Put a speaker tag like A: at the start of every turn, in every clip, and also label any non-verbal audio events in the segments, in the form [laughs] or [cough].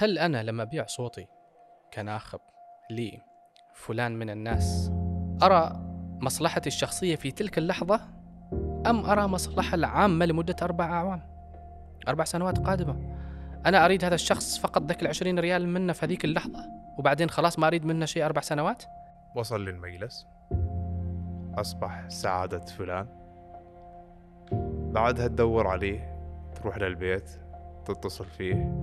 A: هل أنا لما أبيع صوتي كناخب لي فلان من الناس أرى مصلحتي الشخصية في تلك اللحظة أم أرى مصلحة العامة لمدة أربع أعوام أربع سنوات قادمة أنا أريد هذا الشخص فقط ذاك العشرين ريال منه في هذيك اللحظة وبعدين خلاص ما أريد منه شيء أربع سنوات
B: وصل للمجلس أصبح سعادة فلان بعدها تدور عليه تروح للبيت تتصل فيه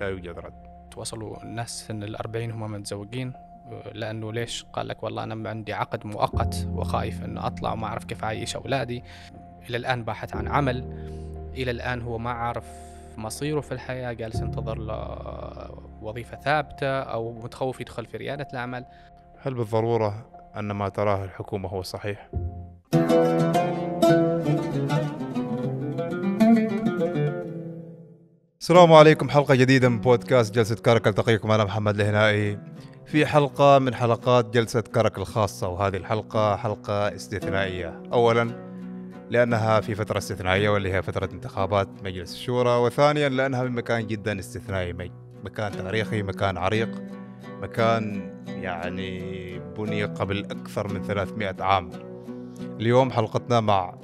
B: لا يوجد رد تواصلوا
A: الناس سن الأربعين هم متزوجين آه، لأنه ليش قال لك والله أنا عندي عقد مؤقت وخايف أنه أطلع وما أعرف كيف أعيش أولادي إلى الآن باحث عن عمل إلى الآن هو ما عارف مصيره في الحياة جالس ينتظر وظيفة ثابتة أو متخوف يدخل في ريادة الأعمال
B: هل بالضرورة أن ما تراه الحكومة هو صحيح؟ السلام عليكم حلقة جديدة من بودكاست جلسة كرك التقيكم أنا محمد الهنائي في حلقة من حلقات جلسة كرك الخاصة وهذه الحلقة حلقة استثنائية أولا لأنها في فترة استثنائية واللي هي فترة انتخابات مجلس الشورى وثانيا لأنها من مكان جدا استثنائي مكان تاريخي مكان عريق مكان يعني بني قبل أكثر من 300 عام اليوم حلقتنا مع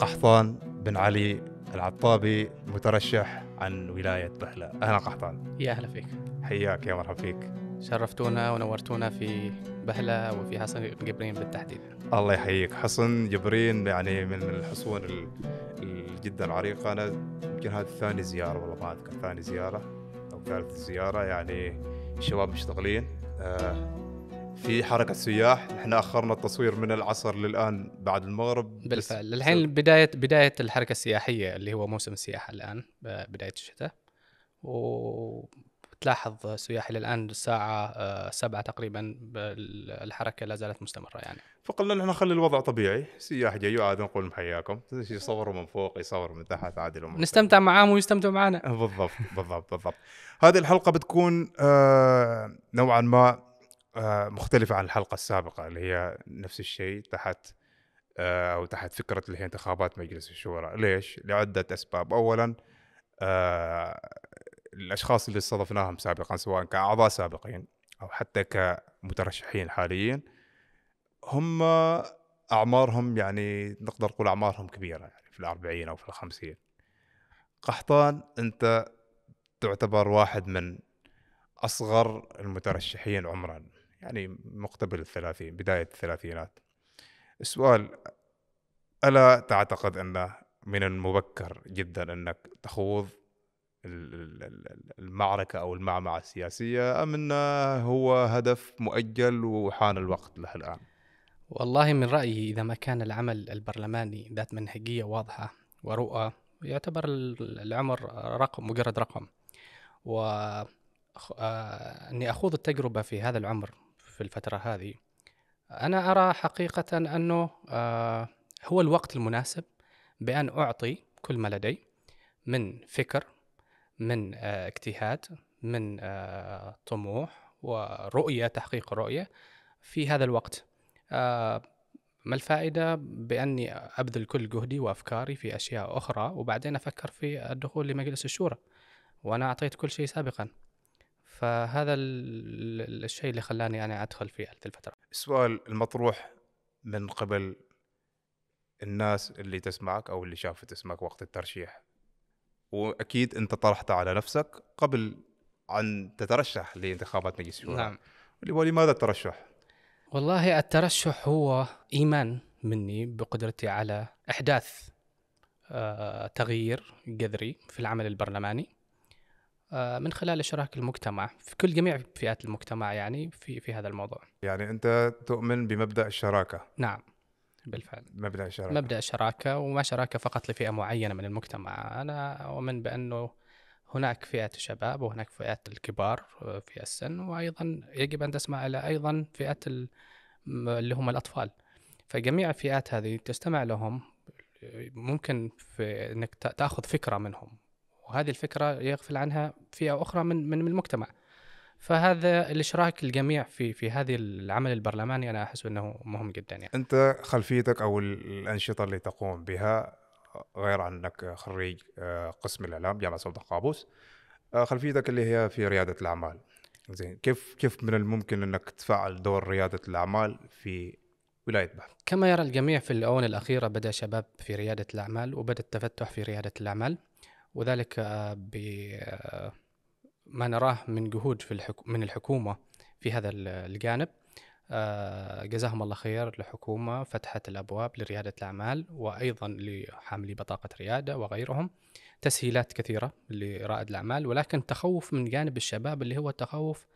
B: قحطان بن علي العطابي مترشح عن ولاية بهلة أهلا قحطان يا أهلا فيك حياك يا مرحبا فيك شرفتونا ونورتونا في بهلة وفي حصن جبرين بالتحديد الله يحييك حصن جبرين يعني من الحصون جدا عريقة أنا يمكن هذه ثاني زيارة والله ما أذكر ثاني زيارة أو ثالث زيارة يعني الشباب مشتغلين آه، في حركة سياح نحن أخرنا التصوير من العصر للآن بعد المغرب بالفعل الحين
A: بداية بداية الحركة السياحية اللي هو موسم السياحة الآن
B: بداية الشتاء
A: وتلاحظ سياح إلى الآن الساعة آه، سبعة تقريبا الحركة لا زالت مستمرة
B: يعني فقلنا نحن نخلي الوضع طبيعي سياح جاي عاد نقول محياكم يصوروا من فوق يصوروا من تحت عادي الأمور نستمتع معاهم ويستمتعوا معنا بالضبط بالضبط بالضبط هذه الحلقة بتكون آه، نوعا ما آه، مختلفة عن الحلقة السابقة اللي هي نفس الشيء تحت آه، أو تحت فكرة اللي هي انتخابات مجلس الشورى ليش؟ لعدة أسباب أولا آه، الأشخاص اللي استضفناهم سابقا سواء كأعضاء سابقين أو حتى كمترشحين حاليين هم أعمارهم يعني نقدر نقول أعمارهم كبيرة يعني في الأربعين أو في الخمسين قحطان أنت تعتبر واحد من أصغر المترشحين عمرا يعني مقتبل الثلاثين بداية الثلاثينات السؤال ألا تعتقد أن من المبكر جدا أنك تخوض المعركة أو المعمعة السياسية أم أنه هو هدف مؤجل وحان الوقت له الآن؟
A: والله من رأيي إذا ما كان العمل البرلماني ذات منهجية واضحة ورؤى يعتبر العمر رقم مجرد رقم و آه، أني أخوض التجربة في هذا العمر في الفترة هذه أنا أرى حقيقة أنه آه، هو الوقت المناسب بأن أعطي كل ما لدي من فكر من آه، اجتهاد من آه، طموح ورؤية تحقيق رؤية في هذا الوقت ما الفائدة بأني أبذل كل جهدي وأفكاري في أشياء أخرى وبعدين أفكر في الدخول لمجلس الشورى وأنا أعطيت كل شيء سابقا فهذا الشيء اللي خلاني انا يعني ادخل في هذه الفتره
B: السؤال المطروح من قبل الناس اللي تسمعك او اللي شافت اسمك وقت الترشيح واكيد انت طرحته على نفسك قبل ان تترشح لانتخابات مجلس الشورى نعم اللي هو لماذا الترشح؟
A: والله الترشح هو ايمان مني بقدرتي على احداث آه، تغيير
B: جذري في العمل البرلماني
A: آه، من خلال اشراك المجتمع في كل جميع فئات المجتمع يعني في في هذا الموضوع.
B: يعني انت تؤمن بمبدا الشراكه. نعم بالفعل. مبدا الشراكه. مبدا
A: الشراكه وما شراكه فقط لفئه معينه من المجتمع، انا اؤمن بانه هناك فئه الشباب وهناك فئه الكبار في السن وايضا يجب ان تسمع الى ايضا فئه اللي هم الاطفال. فجميع الفئات هذه تستمع لهم ممكن في انك تاخذ فكره منهم وهذه الفكره يغفل عنها فئه اخرى من من المجتمع فهذا الاشراك الجميع في في هذه العمل البرلماني انا احس انه مهم جدا يعني.
B: انت خلفيتك او الانشطه اللي تقوم بها غير انك خريج آه، قسم الاعلام جامعه سلطان قابوس آه، خلفيتك اللي هي في رياده الاعمال زين كيف كيف من الممكن انك تفعل دور رياده الاعمال في ولايه بحر؟ كما يرى الجميع في الاونه الاخيره بدا شباب في رياده الاعمال وبدا التفتح في
A: رياده الاعمال وذلك آه، بما آه، نراه من جهود في الحكو من الحكومة في هذا الجانب آه، جزاهم الله خير الحكومة فتحت الأبواب لريادة الأعمال وأيضا لحاملي بطاقة ريادة وغيرهم تسهيلات كثيرة لرائد الأعمال ولكن تخوف من جانب الشباب اللي هو تخوف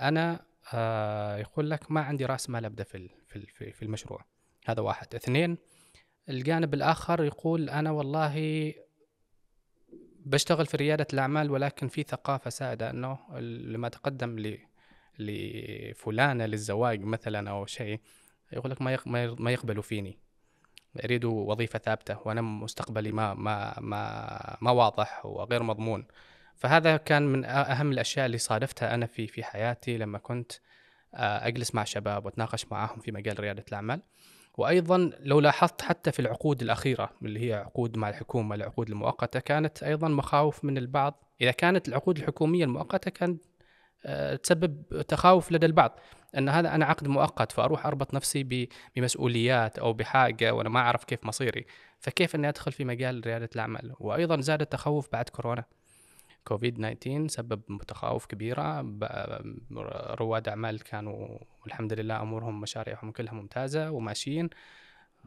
A: أنا يقول لك ما عندي رأس مال أبدأ في, في, في المشروع هذا واحد اثنين الجانب الآخر يقول أنا والله بشتغل في ريادة الأعمال ولكن في ثقافة سائدة أنه لما تقدم لي لفلانة للزواج مثلا أو شيء يقول لك ما ما يقبلوا فيني يريدوا وظيفة ثابتة وأنا مستقبلي ما ما ما ما واضح وغير مضمون فهذا كان من أهم الأشياء اللي صادفتها أنا في في حياتي لما كنت آه، أجلس مع شباب وأتناقش معاهم في مجال ريادة الأعمال وايضا لو لاحظت حتى في العقود الاخيره اللي هي عقود مع الحكومه العقود المؤقته كانت ايضا مخاوف من البعض اذا كانت العقود الحكوميه المؤقته كانت آه، تسبب تخاوف لدى البعض ان هذا انا عقد مؤقت فاروح اربط نفسي بمسؤوليات او بحاجه وانا ما اعرف كيف مصيري فكيف اني ادخل في مجال رياده الاعمال وايضا زاد التخوف بعد كورونا كوفيد 19 سبب متخاوف كبيرة رواد أعمال كانوا الحمد لله أمورهم مشاريعهم كلها ممتازة وماشيين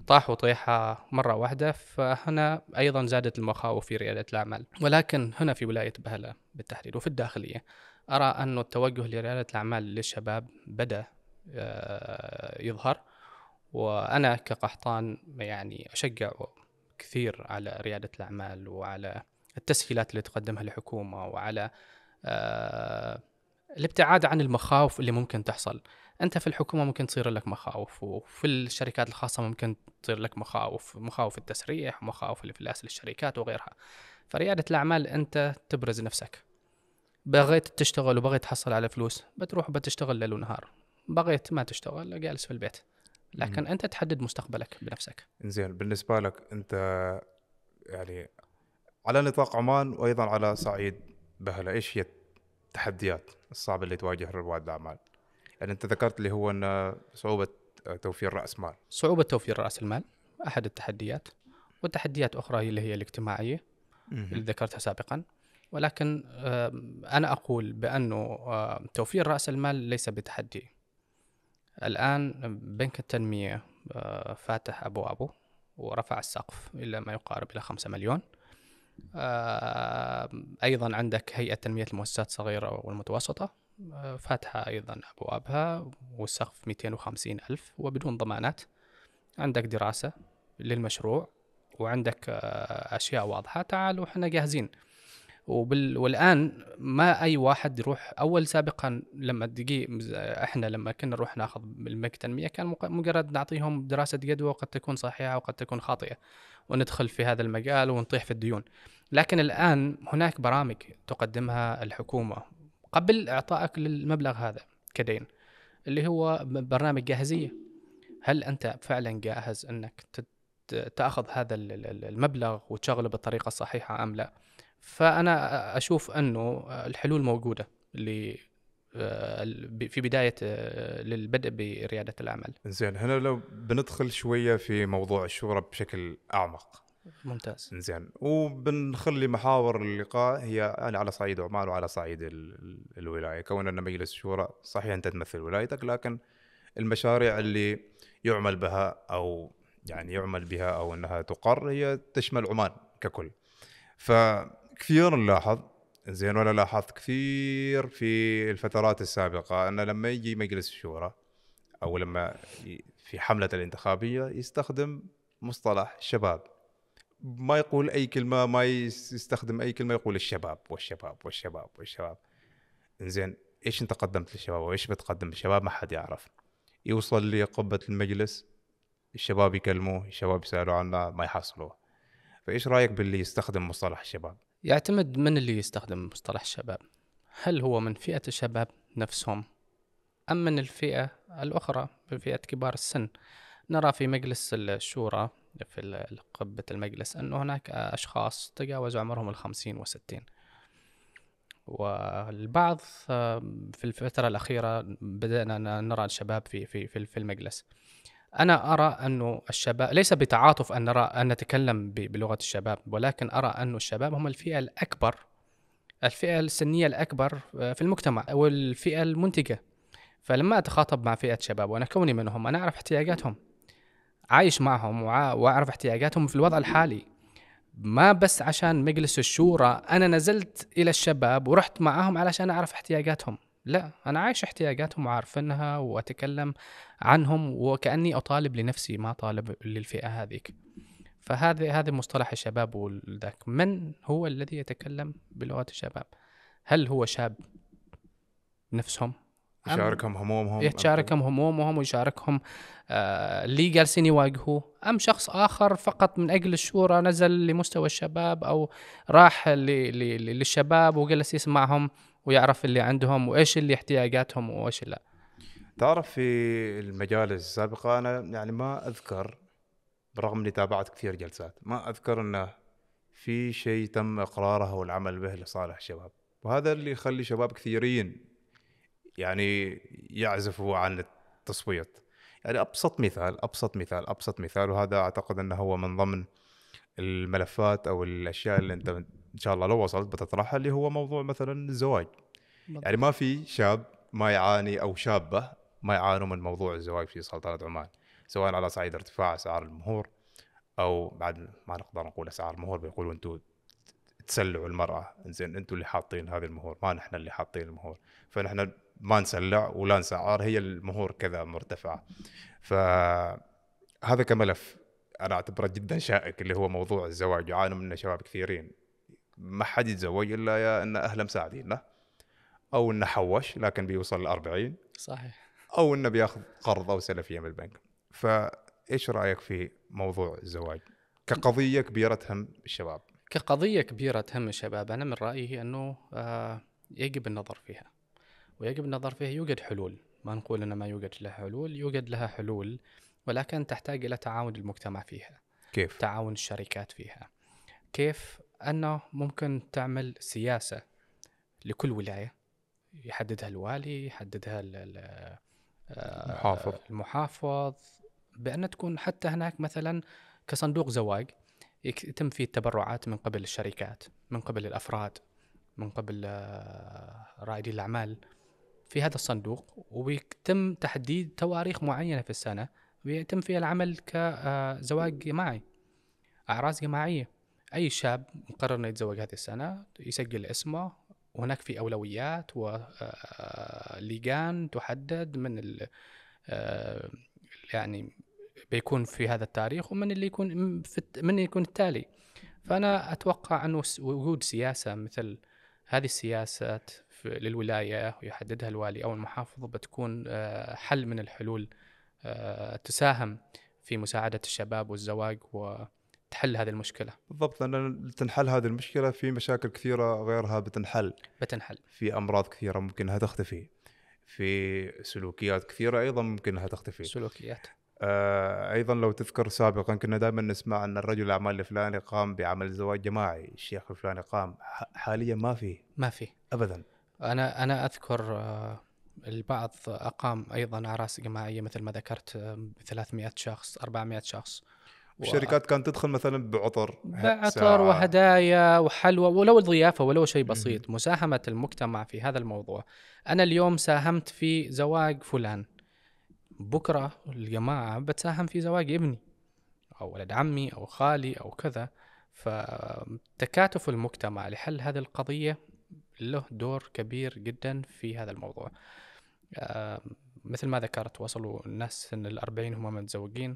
A: طاحوا طيحة مرة واحدة فهنا أيضا زادت المخاوف في ريادة الأعمال ولكن هنا في ولاية بهلة بالتحديد وفي الداخلية أرى أن التوجه لريادة الأعمال للشباب بدأ آه، يظهر وأنا كقحطان يعني أشجع كثير على ريادة الأعمال وعلى التسهيلات اللي تقدمها الحكومه وعلى آه، الابتعاد عن المخاوف اللي ممكن تحصل انت في الحكومه ممكن تصير لك مخاوف وفي الشركات الخاصه ممكن تصير لك مخاوف مخاوف التسريح ومخاوف الافلاس للشركات وغيرها فرياده الاعمال انت تبرز نفسك بغيت تشتغل وبغيت تحصل على فلوس بتروح بتشتغل ليل ونهار بغيت ما تشتغل جالس في البيت لكن م. انت تحدد مستقبلك بنفسك
B: زين بالنسبه لك انت يعني على نطاق عمان وايضا على صعيد بهلا ايش هي التحديات الصعبه اللي تواجه رواد الاعمال؟ يعني انت ذكرت اللي هو ان صعوبه توفير راس مال.
A: صعوبه توفير راس المال احد التحديات وتحديات اخرى هي اللي هي الاجتماعيه اللي ذكرتها سابقا ولكن انا اقول بانه توفير راس المال ليس بتحدي. الان بنك التنميه آه، فاتح ابوابه ورفع السقف الى ما يقارب الى 5 مليون. آه، ايضا عندك هيئه تنميه المؤسسات الصغيره والمتوسطه آه، فاتحه ايضا ابوابها والسقف 250 الف وبدون ضمانات عندك دراسه للمشروع وعندك آه، اشياء واضحه تعالوا احنا جاهزين وبال... والان ما اي واحد يروح اول سابقا لما تجي احنا لما كنا نروح ناخذ المك تنميه كان مجرد نعطيهم دراسه جدوى وقد تكون صحيحه وقد تكون خاطئه وندخل في هذا المجال ونطيح في الديون لكن الان هناك برامج تقدمها الحكومه قبل اعطائك للمبلغ هذا كدين اللي هو برنامج جاهزيه هل انت فعلا جاهز انك تاخذ هذا المبلغ وتشغله بالطريقه الصحيحه ام لا؟ فانا اشوف انه الحلول موجوده اللي آه، في بدايه آه، للبدء برياده الاعمال.
B: زين هنا لو بندخل شويه في موضوع الشورى بشكل اعمق. ممتاز. زين وبنخلي محاور اللقاء هي انا على صعيد عمان وعلى صعيد الولايه، كون ان مجلس الشورى صحيح انت تمثل ولايتك لكن المشاريع اللي يعمل بها او يعني يعمل بها او انها تقر هي تشمل عمان ككل. ف كثير نلاحظ زين ولا لاحظت كثير في الفترات السابقه انه لما يجي مجلس الشورى او لما في حمله الانتخابيه يستخدم مصطلح شباب ما يقول اي كلمه ما يستخدم اي كلمه يقول الشباب والشباب والشباب والشباب زين ايش انت قدمت للشباب وايش بتقدم للشباب ما حد يعرف يوصل لقبه المجلس الشباب يكلموه الشباب يسالوا عنه ما يحصلوه فايش رايك باللي يستخدم مصطلح الشباب يعتمد من اللي يستخدم مصطلح شباب هل هو من فئة
A: الشباب نفسهم أم من الفئة الأخرى فئة كبار السن نرى في مجلس الشورى في قبة المجلس أن هناك أشخاص تجاوزوا عمرهم الخمسين والستين والبعض آه، في الفترة الأخيرة بدأنا نرى الشباب في في في المجلس أنا أرى أنه الشباب ليس بتعاطف أن نرى أن نتكلم بلغة الشباب ولكن أرى أن الشباب هم الفئة الأكبر الفئة السنية الأكبر آه، في المجتمع والفئة المنتجة فلما أتخاطب مع فئة شباب وأنا كوني منهم أنا أعرف احتياجاتهم عايش معهم وأعرف احتياجاتهم في الوضع الحالي ما بس عشان مجلس الشورى أنا نزلت إلى الشباب ورحت معهم علشان أعرف احتياجاتهم لا أنا عايش احتياجاتهم وعارفينها وأتكلم عنهم وكأني أطالب لنفسي ما أطالب للفئة هذيك فهذا هذا مصطلح الشباب والذاك من هو الذي يتكلم بلغه الشباب هل هو شاب نفسهم يشاركهم همومهم يشاركهم همومهم ويشاركهم آه اللي جالسين يواجهوه أم شخص آخر فقط من أجل الشورى نزل لمستوى الشباب أو راح للشباب وجلس يسمعهم ويعرف اللي عندهم وايش اللي احتياجاتهم وايش لا
B: تعرف في المجال السابقة أنا يعني ما أذكر برغم إني تابعت كثير جلسات ما أذكر أنه في شيء تم إقراره والعمل به لصالح الشباب وهذا اللي يخلي شباب كثيرين يعني يعزفوا عن التصويت يعني أبسط مثال أبسط مثال أبسط مثال وهذا أعتقد أنه هو من ضمن الملفات أو الأشياء اللي أنت ان شاء الله لو وصلت بتطرحها اللي هو موضوع مثلا الزواج يعني بالضبط. يعني ما في شاب ما يعاني او شابه ما يعانوا من موضوع الزواج في سلطنه عمان سواء على صعيد ارتفاع اسعار المهور او بعد ما نقدر نقول اسعار المهور بيقولوا انتم تسلعوا المراه زين انتم اللي حاطين هذه المهور ما نحن اللي حاطين المهور فنحن ما نسلع ولا نسعر هي المهور كذا مرتفعه فهذا كملف انا اعتبره جدا شائك اللي هو موضوع الزواج يعانوا منه شباب كثيرين ما حد يتزوج الا يا ان اهله مساعدينه او انه حوش لكن بيوصل ل 40 صحيح او انه بياخذ قرض او سلفيه من البنك فايش رايك في موضوع الزواج كقضيه كبيره تهم الشباب
A: كقضيه كبيره تهم الشباب انا من رايي انه آه يجب النظر فيها ويجب النظر فيها يوجد حلول ما نقول ان ما يوجد لها حلول يوجد لها حلول ولكن تحتاج الى تعاون المجتمع فيها كيف تعاون الشركات فيها كيف انه ممكن تعمل سياسه لكل ولايه يحددها الوالي يحددها آه، المحافظ المحافظ بان تكون حتى هناك مثلا كصندوق زواج يتم فيه التبرعات من قبل الشركات من قبل الافراد من قبل آه، رائدي الاعمال في هذا الصندوق ويتم تحديد تواريخ معينه في السنه ويتم فيها العمل كزواج آه، جماعي اعراس جماعيه اي شاب مقرر انه يتزوج هذه السنه يسجل اسمه وهناك في اولويات ولجان آه، آه، تحدد من ال آه، يعني بيكون في هذا التاريخ ومن اللي يكون من يكون التالي فانا اتوقع انه وجود سياسه مثل هذه السياسات للولايه ويحددها الوالي او المحافظه بتكون حل من الحلول تساهم في مساعده الشباب والزواج و تحل هذه المشكله
B: بالضبط لان تنحل هذه المشكله في مشاكل كثيره غيرها بتنحل بتنحل في امراض كثيره ممكن انها تختفي في سلوكيات كثيره ايضا ممكن انها تختفي سلوكيات آه ايضا لو تذكر سابقا كنا دائما نسمع ان الرجل الاعمال الفلاني قام بعمل زواج جماعي، الشيخ الفلاني قام، حاليا ما في ما في ابدا
A: انا انا اذكر آه، البعض اقام ايضا اعراس جماعيه مثل ما ذكرت 300 آه،
B: شخص 400 شخص الشركات كانت تدخل مثلا بعطر بعطر
A: وهدايا وحلوى ولو ضيافه ولو شيء بسيط مساهمه المجتمع في هذا الموضوع انا اليوم ساهمت في زواج فلان بكره الجماعه بتساهم في زواج ابني او ولد عمي او خالي او كذا فتكاتف المجتمع لحل هذه القضيه له دور كبير جدا في هذا الموضوع آه، مثل ما ذكرت وصلوا الناس سن الأربعين هم متزوجين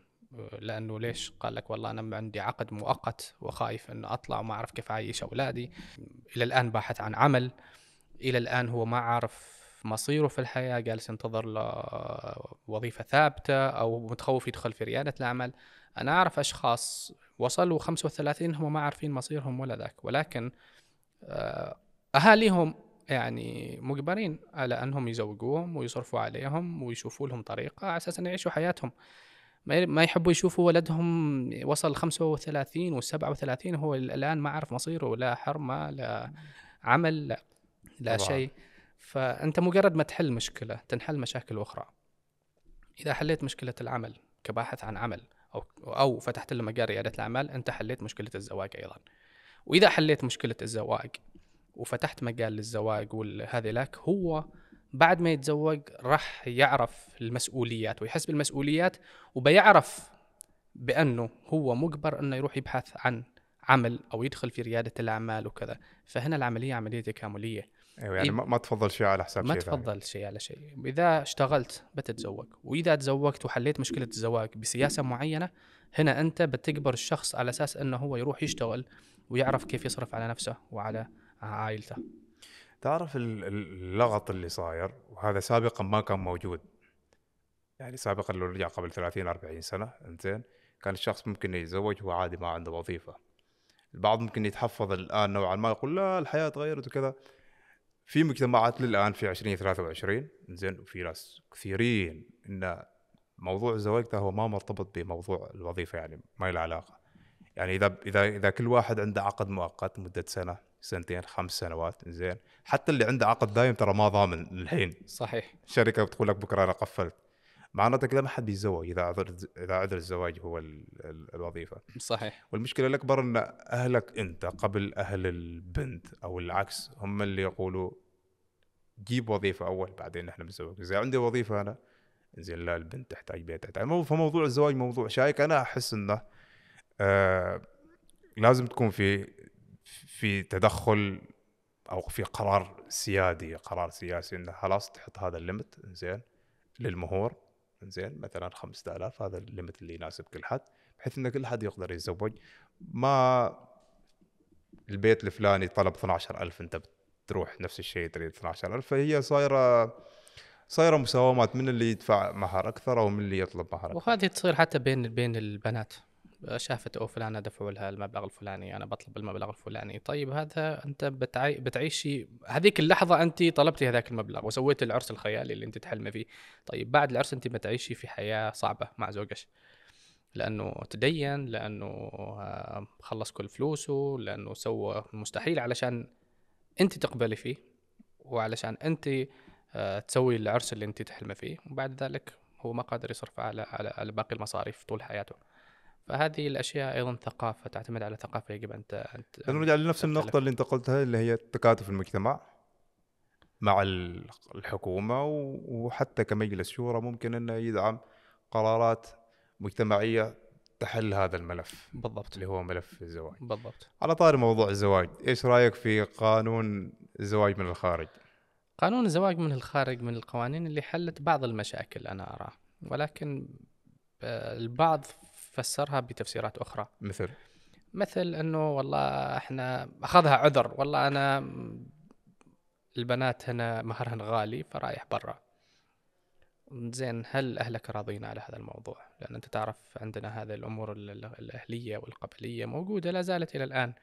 A: لانه ليش قال لك والله انا عندي عقد مؤقت وخايف انه اطلع وما اعرف كيف اعيش اولادي الى الان باحث عن عمل الى الان هو ما عارف مصيره في الحياه جالس ينتظر وظيفه ثابته او متخوف يدخل في رياده العمل انا اعرف اشخاص وصلوا 35 هم ما عارفين مصيرهم ولا ذاك ولكن آه، اهاليهم يعني مجبرين على انهم يزوجوهم ويصرفوا عليهم ويشوفوا لهم طريقه على اساس ان يعيشوا حياتهم ما يحبوا يشوفوا ولدهم وصل 35 و37 هو الان ما عارف مصيره لا حرمه لا عمل لا, لا شيء فانت مجرد ما تحل مشكله تنحل مشاكل اخرى اذا حليت مشكله العمل كباحث عن عمل او او فتحت له مجال رياده الاعمال انت حليت مشكله الزواج ايضا واذا حليت مشكله الزواج وفتحت مجال للزواج وهذه لك هو بعد ما يتزوج راح يعرف المسؤوليات ويحس بالمسؤوليات وبيعرف بانه هو مجبر انه يروح يبحث عن عمل او يدخل في رياده الاعمال وكذا فهنا العمليه عمليه تكامليه ايوه يعني ما
B: تفضل شيء على حساب ما شيء ما
A: تفضل شيء على شيء اذا اشتغلت بتتزوج واذا تزوجت وحليت مشكله الزواج بسياسه معينه هنا انت بتجبر الشخص على اساس انه هو يروح يشتغل ويعرف كيف يصرف على نفسه وعلى عائلته
B: تعرف اللغط اللي صاير وهذا سابقا ما كان موجود يعني سابقا لو رجع قبل 30 40 سنه انزين كان الشخص ممكن يتزوج وهو عادي ما عنده وظيفه البعض ممكن يتحفظ الان نوعا ما يقول لا الحياه تغيرت وكذا في مجتمعات للان في ثلاثة وعشرين زين وفي ناس كثيرين ان موضوع الزواج ده هو ما مرتبط بموضوع الوظيفه يعني ما له علاقه يعني اذا اذا اذا كل واحد عنده عقد مؤقت مده سنه سنتين خمس سنوات زين حتى اللي عنده عقد دايم ترى ما ضامن الحين صحيح الشركه بتقول لك بكره انا قفلت معناته كذا ما حد بيتزوج اذا عذر اذا عذر الزواج هو الوظيفه صحيح والمشكله الاكبر ان اهلك انت قبل اهل البنت او العكس هم اللي يقولوا جيب وظيفه اول بعدين احنا بنزوج اذا عندي وظيفه انا زين لا البنت تحتاج بيت تحتاج فموضوع الزواج موضوع شائك انا احس انه آه لازم تكون في في تدخل او في قرار سيادي قرار سياسي انه خلاص تحط هذا الليمت زين للمهور زين مثلا 5000 هذا الليمت اللي يناسب كل حد بحيث ان كل حد يقدر يتزوج ما البيت الفلاني طلب 12000 انت بتروح نفس الشيء تريد 12000 فهي صايره صايره مساومات من اللي يدفع مهر اكثر او من اللي يطلب مهر
A: اكثر وهذه تصير حتى بين بين البنات شافت او فلانه دفعوا لها المبلغ الفلاني انا بطلب المبلغ الفلاني طيب هذا انت بتعي... بتعيشي هذيك اللحظه انت طلبتي هذاك المبلغ وسويتي العرس الخيالي اللي انت تحلمي فيه طيب بعد العرس انت بتعيشي في حياه صعبه مع زوجك لانه تدين لانه خلص كل فلوسه لانه سوى المستحيل علشان انت تقبلي فيه وعلشان انت آه، تسوي العرس اللي انت تحلمي فيه وبعد ذلك هو ما قادر يصرف على على باقي المصاريف طول حياته فهذه الاشياء ايضا ثقافه تعتمد على ثقافه يجب ان انت نرجع لنفس النقطه
B: اللي انت قلتها اللي هي تكاتف المجتمع مع الحكومه وحتى كمجلس شورى ممكن انه يدعم قرارات مجتمعيه تحل هذا الملف بالضبط اللي هو ملف الزواج بالضبط على طاري موضوع الزواج ايش رايك في قانون الزواج من الخارج قانون الزواج من الخارج
A: من القوانين اللي حلت بعض المشاكل انا اراه ولكن آه، البعض فسرها بتفسيرات اخرى مثل مثل انه والله احنا اخذها عذر والله انا البنات هنا مهرهن غالي فرايح برا زين هل اهلك راضين على هذا الموضوع لان انت تعرف عندنا هذه الامور الاهليه والقبليه موجوده لا زالت الى الان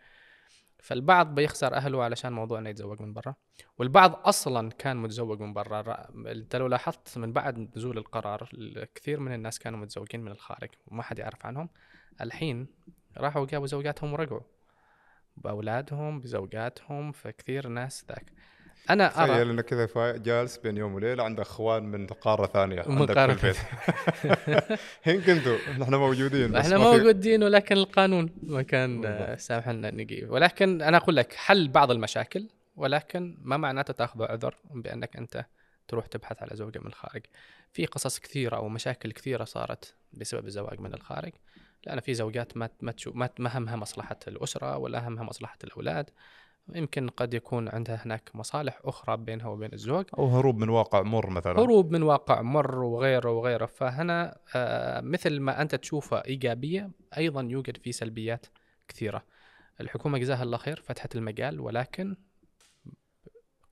A: فالبعض بيخسر اهله علشان موضوع انه يتزوج من برا والبعض اصلا كان متزوج من برا انت لو لاحظت من بعد نزول القرار كثير من الناس كانوا متزوجين من الخارج وما حد يعرف عنهم الحين راحوا جابوا زوجاتهم ورجعوا باولادهم
B: بزوجاتهم فكثير ناس ذاك انا ارى تخيل انه كذا جالس بين يوم وليله عنده اخوان من قاره ثانيه من عندك قارة في البيت [laughs] هين كنتوا نحن موجودين احنا موجودين
A: ولكن القانون ما كان سامحنا نجي ولكن انا اقول لك حل بعض المشاكل ولكن ما معناته تاخذ عذر بانك انت تروح تبحث على زوجة من الخارج في قصص كثيرة أو مشاكل كثيرة صارت بسبب الزواج من الخارج لأن في زوجات ما ما ما همها مصلحة الأسرة ولا همها مصلحة الأولاد يمكن قد يكون عندها هناك مصالح اخرى بينها وبين الزوج او هروب
B: من واقع مر مثلا هروب
A: من واقع مر وغيره وغيره فهنا آه، مثل ما انت تشوفه ايجابيه ايضا يوجد في سلبيات كثيره الحكومه جزاها الله خير فتحت المجال ولكن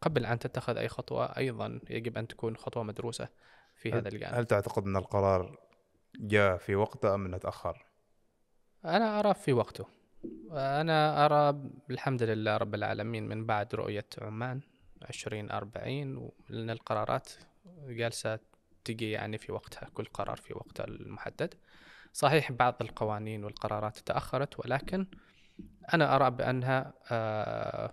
A: قبل ان تتخذ اي خطوه ايضا يجب ان تكون خطوه مدروسه في هذا الجانب هل
B: تعتقد ان القرار جاء في وقته ام انه تاخر؟
A: انا اراه في وقته أنا أرى الحمد لله رب العالمين من بعد رؤية عمان عشرين أربعين لأن القرارات جالسة تجي يعني في وقتها كل قرار في وقته المحدد صحيح بعض القوانين والقرارات تأخرت ولكن أنا أرى بأنها آه،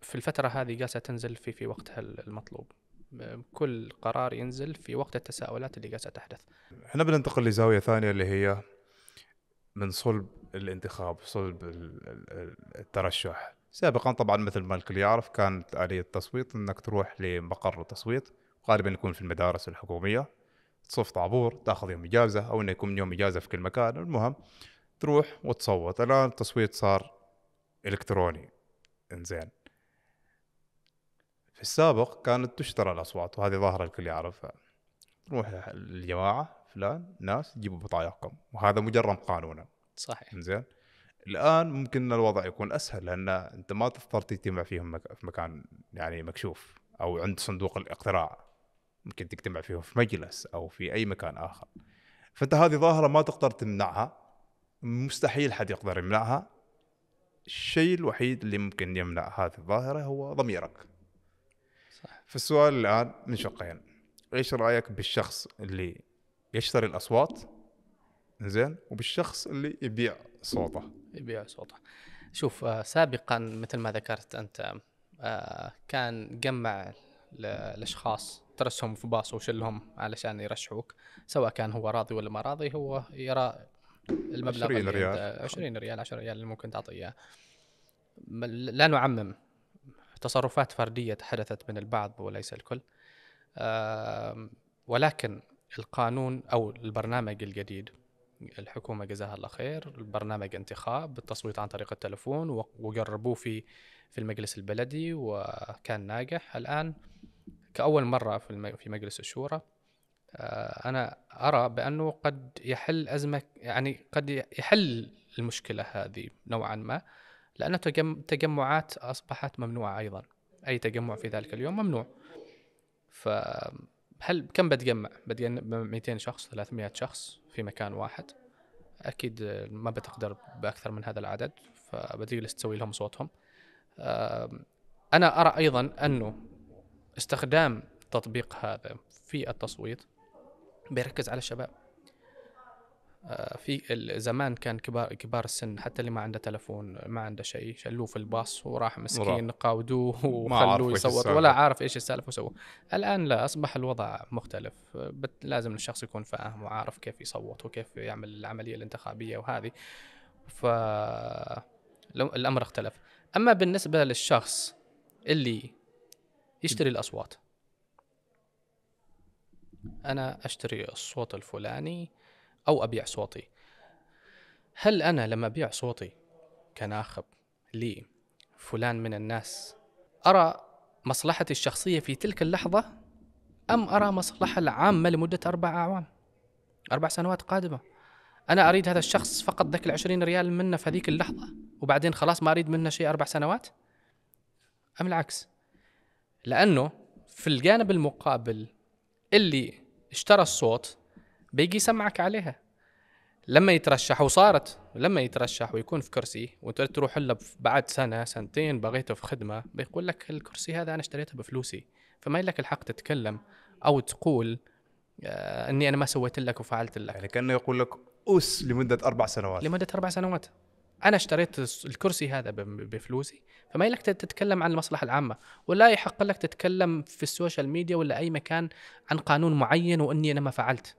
A: في الفترة هذه جالسة تنزل في في وقتها المطلوب كل قرار ينزل في وقت التساؤلات اللي جالسة تحدث
B: احنا بننتقل لزاوية ثانية اللي هي من صلب الانتخاب صلب الترشح سابقا طبعا مثل ما الكل يعرف كانت آلية التصويت انك تروح لمقر التصويت غالبا يكون في المدارس الحكومية تصف طابور تاخذ يوم اجازة او انه يكون يوم اجازة في كل مكان المهم تروح وتصوت الان التصويت صار الكتروني انزين في السابق كانت تشترى الاصوات وهذه ظاهرة الكل يعرفها تروح الجماعة فلان ناس جيبوا بطايقكم وهذا مجرم قانونا صحيح زين الان ممكن الوضع يكون اسهل لان انت ما تضطر تجتمع فيهم في مكان يعني مكشوف او عند صندوق الاقتراع ممكن تجتمع فيهم في مجلس او في اي مكان اخر فانت هذه ظاهره ما تقدر تمنعها مستحيل حد يقدر يمنعها الشيء الوحيد اللي ممكن يمنع هذه الظاهره هو ضميرك صح فالسؤال الان من شقين ايش رايك بالشخص اللي يشتري الاصوات زين وبالشخص اللي يبيع صوته
A: يبيع صوته شوف آه، سابقا مثل ما ذكرت انت آه، كان جمع الاشخاص ترسهم في باص وشلهم علشان يرشحوك سواء كان هو راضي ولا ما راضي هو يرى المبلغ 20 ريال 20 ريال 10 ريال اللي ممكن تعطيه اياه لا نعمم تصرفات فرديه حدثت من البعض وليس الكل ولكن القانون او البرنامج الجديد الحكومه جزاها الله خير البرنامج انتخاب بالتصويت عن طريق التلفون وجربوه في في المجلس البلدي وكان ناجح الان كاول مره في في مجلس الشورى آه، انا ارى بانه قد يحل ازمه يعني قد يحل المشكله هذه نوعا ما لان تجمعات اصبحت ممنوعه ايضا اي تجمع في ذلك اليوم ممنوع فهل كم بتجمع؟ بتجمع 200 شخص 300 شخص في مكان واحد اكيد ما بتقدر باكثر من هذا العدد فبتجلس تسوي لهم صوتهم انا ارى ايضا انه استخدام تطبيق هذا في التصويت بيركز على الشباب آه، في زمان كان كبار كبار السن حتى اللي ما عنده تلفون ما عنده شيء شلوه في الباص وراح مسكين قاودوه [laughs] وخلوه يصوت ولا عارف ايش السالفه وسوى الان لا اصبح الوضع مختلف لازم الشخص يكون فاهم وعارف كيف يصوت وكيف يعمل العمليه الانتخابيه وهذه ف الامر اختلف اما بالنسبه للشخص اللي يشتري الاصوات انا اشتري الصوت الفلاني أو أبيع صوتي هل أنا لما أبيع صوتي كناخب لي فلان من الناس أرى مصلحتي الشخصية في تلك اللحظة أم أرى مصلحة العامة لمدة أربع أعوام أربع سنوات قادمة أنا أريد هذا الشخص فقط ذاك العشرين ريال منه في هذيك اللحظة وبعدين خلاص ما أريد منه شيء أربع سنوات أم العكس لأنه في الجانب المقابل اللي اشترى الصوت بيجي يسمعك عليها لما يترشح وصارت لما يترشح ويكون في كرسي وانت تروح له بعد سنه سنتين بغيته في خدمه بيقول لك الكرسي هذا انا اشتريته بفلوسي فما لك الحق تتكلم او تقول آه، اني انا ما سويت لك وفعلت لك يعني كانه يقول لك
B: اس لمده اربع سنوات
A: لمده اربع سنوات انا اشتريت الكرسي هذا بفلوسي فما لك تتكلم عن المصلحه العامه ولا يحق لك تتكلم في السوشيال ميديا ولا اي مكان عن قانون معين واني انا ما فعلت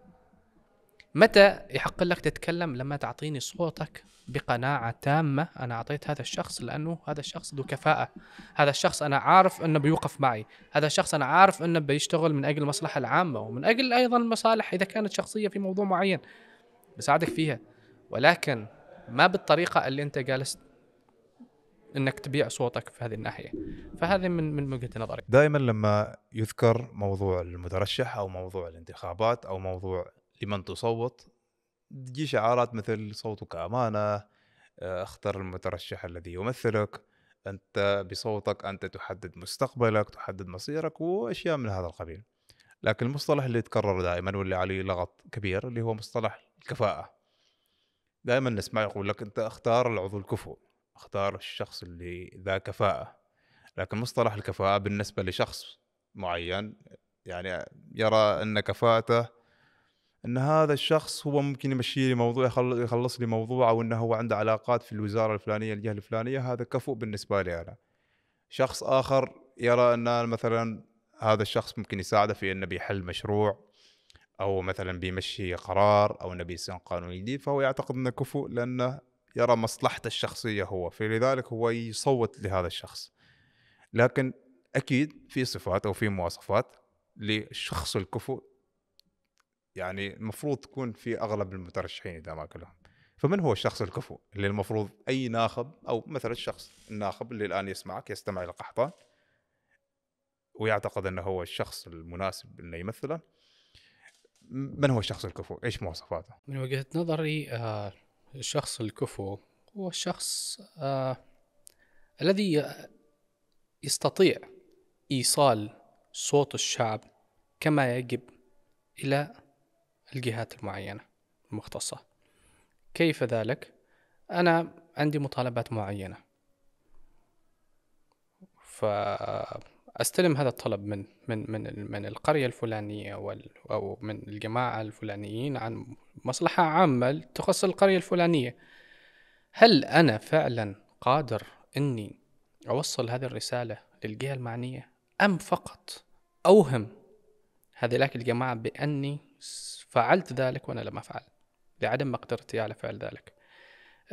A: متى يحق لك تتكلم لما تعطيني صوتك بقناعة تامة أنا أعطيت هذا الشخص لأنه هذا الشخص ذو كفاءة هذا الشخص أنا عارف أنه بيوقف معي هذا الشخص أنا عارف أنه بيشتغل من أجل المصلحة العامة ومن أجل أيضا المصالح إذا كانت شخصية في موضوع معين بساعدك فيها ولكن ما بالطريقة اللي أنت جالس
B: انك تبيع صوتك في هذه الناحيه فهذه من من وجهه نظري دائما لما يذكر موضوع المترشح او موضوع الانتخابات او موضوع لمن تصوت تجي شعارات مثل صوتك أمانة آه، اختر المترشح الذي يمثلك أنت بصوتك أنت تحدد مستقبلك تحدد مصيرك وأشياء من هذا القبيل لكن المصطلح اللي يتكرر دائما واللي عليه لغط كبير اللي هو مصطلح الكفاءة دائما نسمع يقول لك أنت اختار العضو الكفؤ اختار الشخص اللي ذا كفاءة لكن مصطلح الكفاءة بالنسبة لشخص معين يعني يرى أن كفاءته ان هذا الشخص هو ممكن يمشي لي موضوع يخلص لي موضوع او انه هو عنده علاقات في الوزاره الفلانيه الجهه الفلانيه هذا كفؤ بالنسبه لي انا شخص اخر يرى ان مثلا هذا الشخص ممكن يساعده في انه بيحل مشروع او مثلا بيمشي قرار او انه بيسن قانون جديد فهو يعتقد انه كفؤ لانه يرى مصلحته الشخصيه هو فلذلك هو يصوت لهذا الشخص لكن اكيد في صفات او في مواصفات للشخص الكفؤ يعني المفروض تكون في اغلب المترشحين اذا ما كلهم فمن هو الشخص الكفو اللي المفروض اي ناخب او مثلا الشخص الناخب اللي الان يسمعك يستمع الى قحطان ويعتقد انه هو الشخص المناسب انه يمثله من هو الشخص الكفو؟ ايش مواصفاته؟ من وجهه نظري آه الشخص الكفو
A: هو الشخص آه الذي يستطيع ايصال صوت الشعب كما يجب الى الجهات المعينة المختصة كيف ذلك؟ أنا عندي مطالبات معينة فأستلم هذا الطلب من من من من القرية الفلانية أو من الجماعة الفلانيين عن مصلحة عامة تخص القرية الفلانية هل أنا فعلا قادر أني أوصل هذه الرسالة للجهة المعنية أم فقط أوهم هذه الجماعة بأني فعلت ذلك وأنا لم أفعل لعدم مقدرتي على فعل ذلك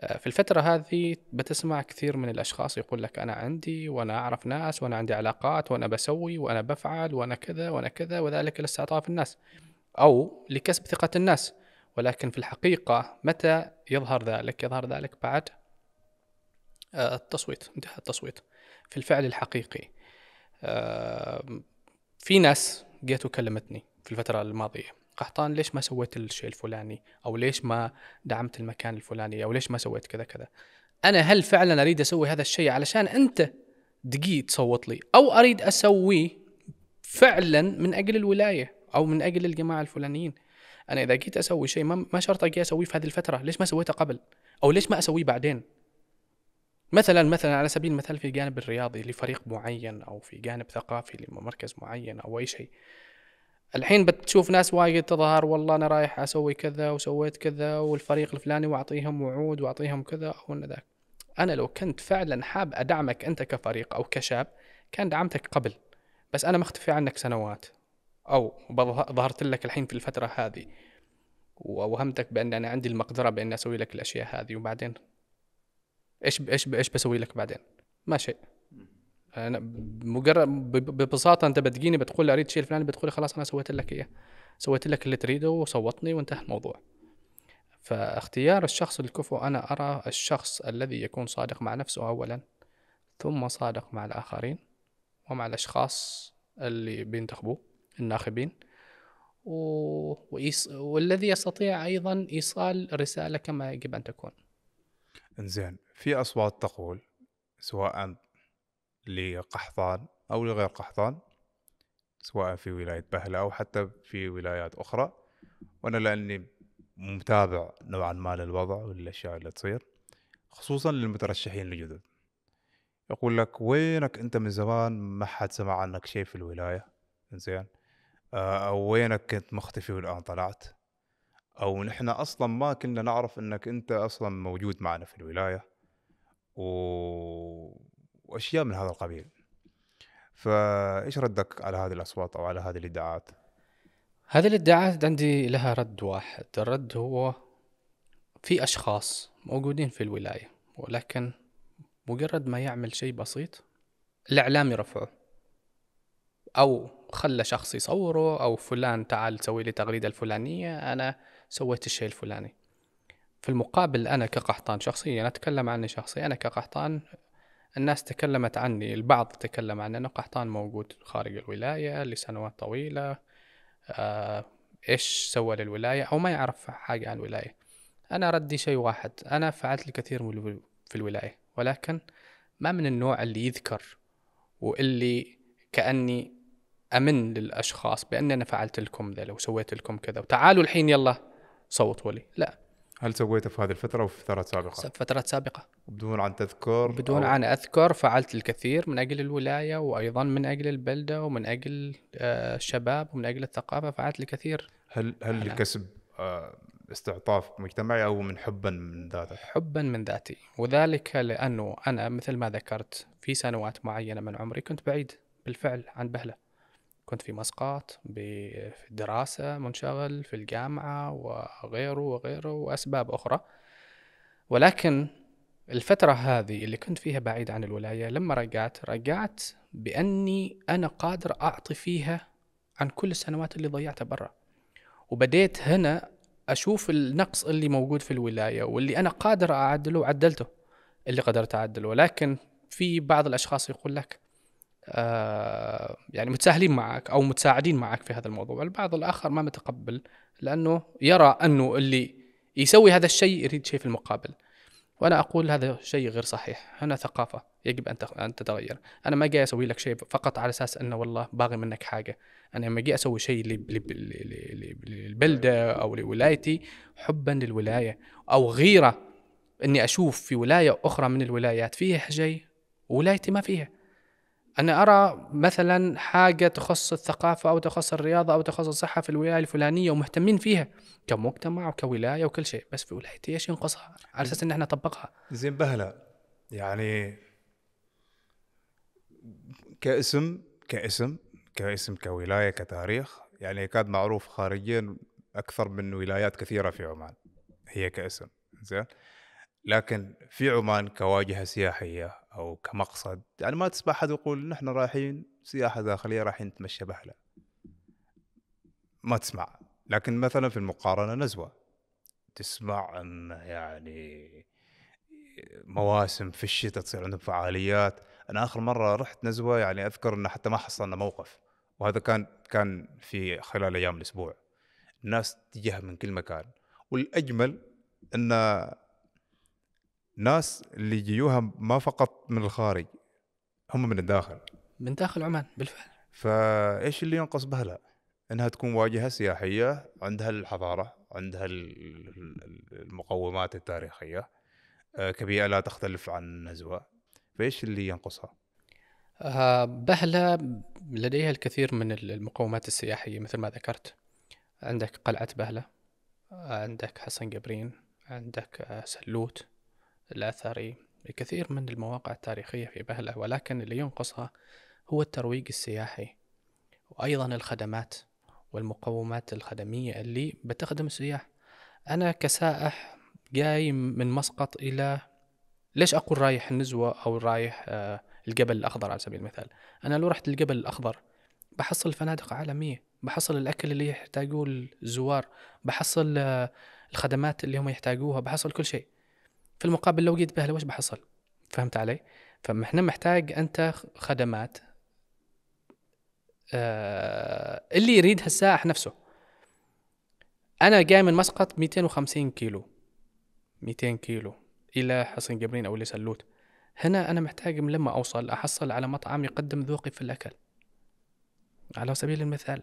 A: آه، في الفترة هذه بتسمع كثير من الأشخاص يقول لك أنا عندي وأنا أعرف ناس وأنا عندي علاقات وأنا بسوي وأنا بفعل وأنا كذا وأنا كذا وذلك لاستعطاف الناس أو لكسب ثقة الناس ولكن في الحقيقة متى يظهر ذلك؟ يظهر ذلك بعد آه، التصويت انتهى التصويت في الفعل الحقيقي آه، في ناس جيت وكلمتني في الفترة الماضية قحطان ليش ما سويت الشيء الفلاني او ليش ما دعمت المكان الفلاني او ليش ما سويت كذا كذا انا هل فعلا اريد اسوي هذا الشيء علشان انت دقي تصوت لي او اريد اسويه فعلا من اجل الولايه او من اجل الجماعه الفلانيين انا اذا جيت اسوي شيء ما شرط اجي اسويه في هذه الفتره ليش ما سويته قبل او ليش ما اسويه بعدين مثلا مثلا على سبيل المثال في الجانب الرياضي لفريق معين او في جانب ثقافي لمركز معين او اي شيء الحين بتشوف ناس وايد تظهر والله انا رايح اسوي كذا وسويت كذا والفريق الفلاني واعطيهم وعود واعطيهم كذا او ذاك انا لو كنت فعلا حاب ادعمك انت كفريق او كشاب كان دعمتك قبل بس انا مختفي عنك سنوات او ظهرت لك الحين في الفتره هذه واوهمتك بان انا عندي المقدره بان اسوي لك الاشياء هذه وبعدين ايش ايش ايش بسوي لك بعدين ما شيء انا مجرد ببساطه انت بتجيني بتقول لي اريد شيء الفلاني بتقول لي خلاص انا سويت لك اياه سويت لك اللي تريده وصوتني وانتهى الموضوع فاختيار الشخص الكفؤ انا ارى الشخص الذي يكون صادق مع نفسه اولا ثم صادق مع الاخرين ومع الاشخاص اللي بينتخبوه الناخبين و... ويص... والذي يستطيع ايضا ايصال رساله كما يجب ان تكون.
B: انزين في اصوات تقول سواء لقحطان أو لغير قحطان سواء في ولاية بهلة أو حتى في ولايات أخرى وأنا لأني متابع نوعا ما للوضع والأشياء اللي تصير خصوصا للمترشحين الجدد يقول لك وينك أنت من زمان ما حد سمع عنك شيء في الولاية زين آه، أو وينك كنت مختفي والآن طلعت أو نحن أصلا ما كنا نعرف أنك أنت أصلا موجود معنا في الولاية و واشياء من هذا القبيل فايش ردك على هذه الاصوات او على هذه الادعاءات هذه الادعاءات عندي لها رد واحد الرد هو
A: في اشخاص موجودين في الولايه ولكن مجرد ما يعمل شيء بسيط الاعلام يرفعه او خلى شخص يصوره او فلان تعال سوي لي تغريده الفلانيه انا سويت الشيء الفلاني في المقابل انا كقحطان شخصيا اتكلم عني شخصيا انا كقحطان الناس تكلمت عني البعض تكلم عن أنه قحطان موجود خارج الولاية لسنوات طويلة آه إيش سوى للولاية أو ما يعرف حاجة عن الولاية أنا ردي شيء واحد أنا فعلت الكثير في الولاية ولكن ما من النوع اللي يذكر واللي كأني أمن للأشخاص بان أنا فعلت لكم ذا وسويت لكم كذا وتعالوا الحين يلا صوتوا لي لا هل سويته في هذه الفترة أو في فترات سابقة؟ في فترات سابقة بدون أن تذكر بدون أو... أن أذكر فعلت الكثير من أجل الولاية وأيضا من أجل البلدة ومن أجل آه، الشباب ومن أجل الثقافة فعلت الكثير
B: هل هل أنا... لكسب آه، استعطاف مجتمعي أو من حبا من ذاتك؟
A: حبا من ذاتي وذلك لأنه أنا مثل ما ذكرت في سنوات معينة من عمري كنت بعيد بالفعل عن بهله كنت في مسقط في الدراسة منشغل في الجامعة وغيره وغيره وأسباب أخرى ولكن الفترة هذه اللي كنت فيها بعيد عن الولاية لما رجعت رجعت بأني أنا قادر أعطي فيها عن كل السنوات اللي ضيعتها برا وبديت هنا أشوف النقص اللي موجود في الولاية واللي أنا قادر أعدله عدلته اللي قدرت أعدله ولكن في بعض الأشخاص يقول لك آه، يعني متساهلين معك او متساعدين معك في هذا الموضوع، البعض الاخر ما متقبل لانه يرى انه اللي يسوي هذا الشيء يريد شيء في المقابل. وانا اقول هذا شيء غير صحيح، هنا ثقافه يجب ان ان تتغير، انا ما جاي اسوي لك شيء فقط على اساس انه والله باغي منك حاجه، انا لما جاي اسوي شيء للبلده او لولايتي حبا للولايه او غيره اني اشوف في ولايه اخرى من الولايات فيها شيء ولايتي ما فيها. أنا أرى مثلا حاجة تخص الثقافة أو تخص الرياضة أو تخص الصحة في الولاية الفلانية ومهتمين فيها كمجتمع وكولاية وكل شيء بس في ولايتي ايش ينقصها على أساس إن احنا نطبقها زين بهلا
B: يعني كاسم كاسم كاسم كولاية كتاريخ يعني يكاد معروف خارجيا أكثر من ولايات كثيرة في عمان هي كاسم زين لكن في عمان كواجهه سياحيه او كمقصد يعني ما تسمع احد يقول نحن رايحين سياحه داخليه رايحين نتمشى بهله ما تسمع لكن مثلا في المقارنه نزوه تسمع ان يعني مواسم في الشتاء تصير عندهم فعاليات انا اخر مره رحت نزوه يعني اذكر ان حتى ما حصلنا موقف وهذا كان كان في خلال ايام الاسبوع الناس تجيها من كل مكان والاجمل ان ناس اللي يجيوها ما فقط من الخارج هم من الداخل
A: من داخل عمان بالفعل
B: فايش اللي ينقص بهلا؟ انها تكون واجهه سياحيه عندها الحضاره، عندها المقومات التاريخيه آه، كبيئه لا تختلف عن نزوه، فايش اللي ينقصها؟
A: آه بهله لديها الكثير من المقومات السياحيه مثل ما ذكرت. عندك قلعه بهله، آه، عندك حسن جبرين، عندك آه، سلوت، الأثري كثير من المواقع التاريخية في بهلة ولكن اللي ينقصها هو الترويج السياحي وأيضا الخدمات والمقومات الخدمية اللي بتخدم السياح أنا كسائح جاي من مسقط إلى ليش أقول رايح النزوة أو رايح آه، الجبل الأخضر على سبيل المثال أنا لو رحت الجبل الأخضر بحصل فنادق عالمية بحصل الأكل اللي يحتاجوه الزوار بحصل آه، الخدمات اللي هم يحتاجوها بحصل كل شيء في المقابل لو جيت بهله وش بحصل فهمت علي فاحنا محتاج انت خدمات آه اللي يريدها السائح نفسه انا جاي من مسقط 250 كيلو 200 كيلو الى حصن جبرين او لسلوت هنا انا محتاج لما اوصل احصل على مطعم يقدم ذوقي في الاكل على سبيل المثال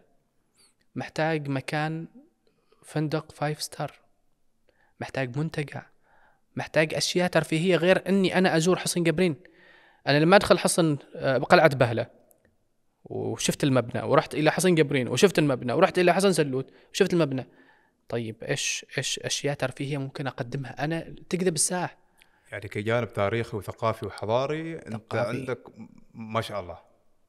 A: محتاج مكان فندق فايف ستار محتاج منتجع محتاج اشياء ترفيهيه غير اني انا ازور حصن قبرين انا لما ادخل حصن آه، بقلعه بهله وشفت المبنى ورحت الى حصن قبرين وشفت المبنى ورحت الى حصن سلوت وشفت المبنى طيب ايش ايش اشياء ترفيهيه ممكن اقدمها انا تكذب الساعه
B: يعني كجانب تاريخي وثقافي وحضاري ثقافي. انت عندك ما شاء الله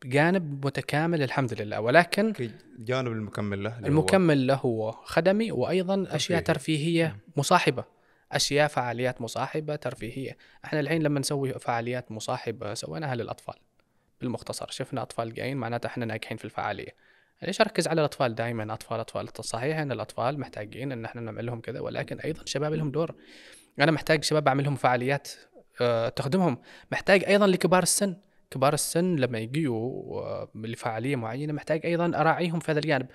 A: جانب متكامل الحمد لله ولكن الجانب المكمل له المكمل له هو خدمي وايضا ترفيهي. اشياء ترفيهيه مصاحبه اشياء فعاليات مصاحبه ترفيهيه احنا الحين لما نسوي فعاليات مصاحبه سويناها للاطفال بالمختصر شفنا اطفال جايين معناته احنا ناجحين في الفعاليه ليش يعني اركز على الاطفال دائما اطفال اطفال صحيح ان الاطفال محتاجين ان احنا نعمل لهم كذا ولكن ايضا شباب لهم دور انا محتاج شباب اعمل لهم فعاليات آه، تخدمهم محتاج ايضا لكبار السن كبار السن لما يجيوا آه، لفعاليه معينه محتاج ايضا اراعيهم في هذا الجانب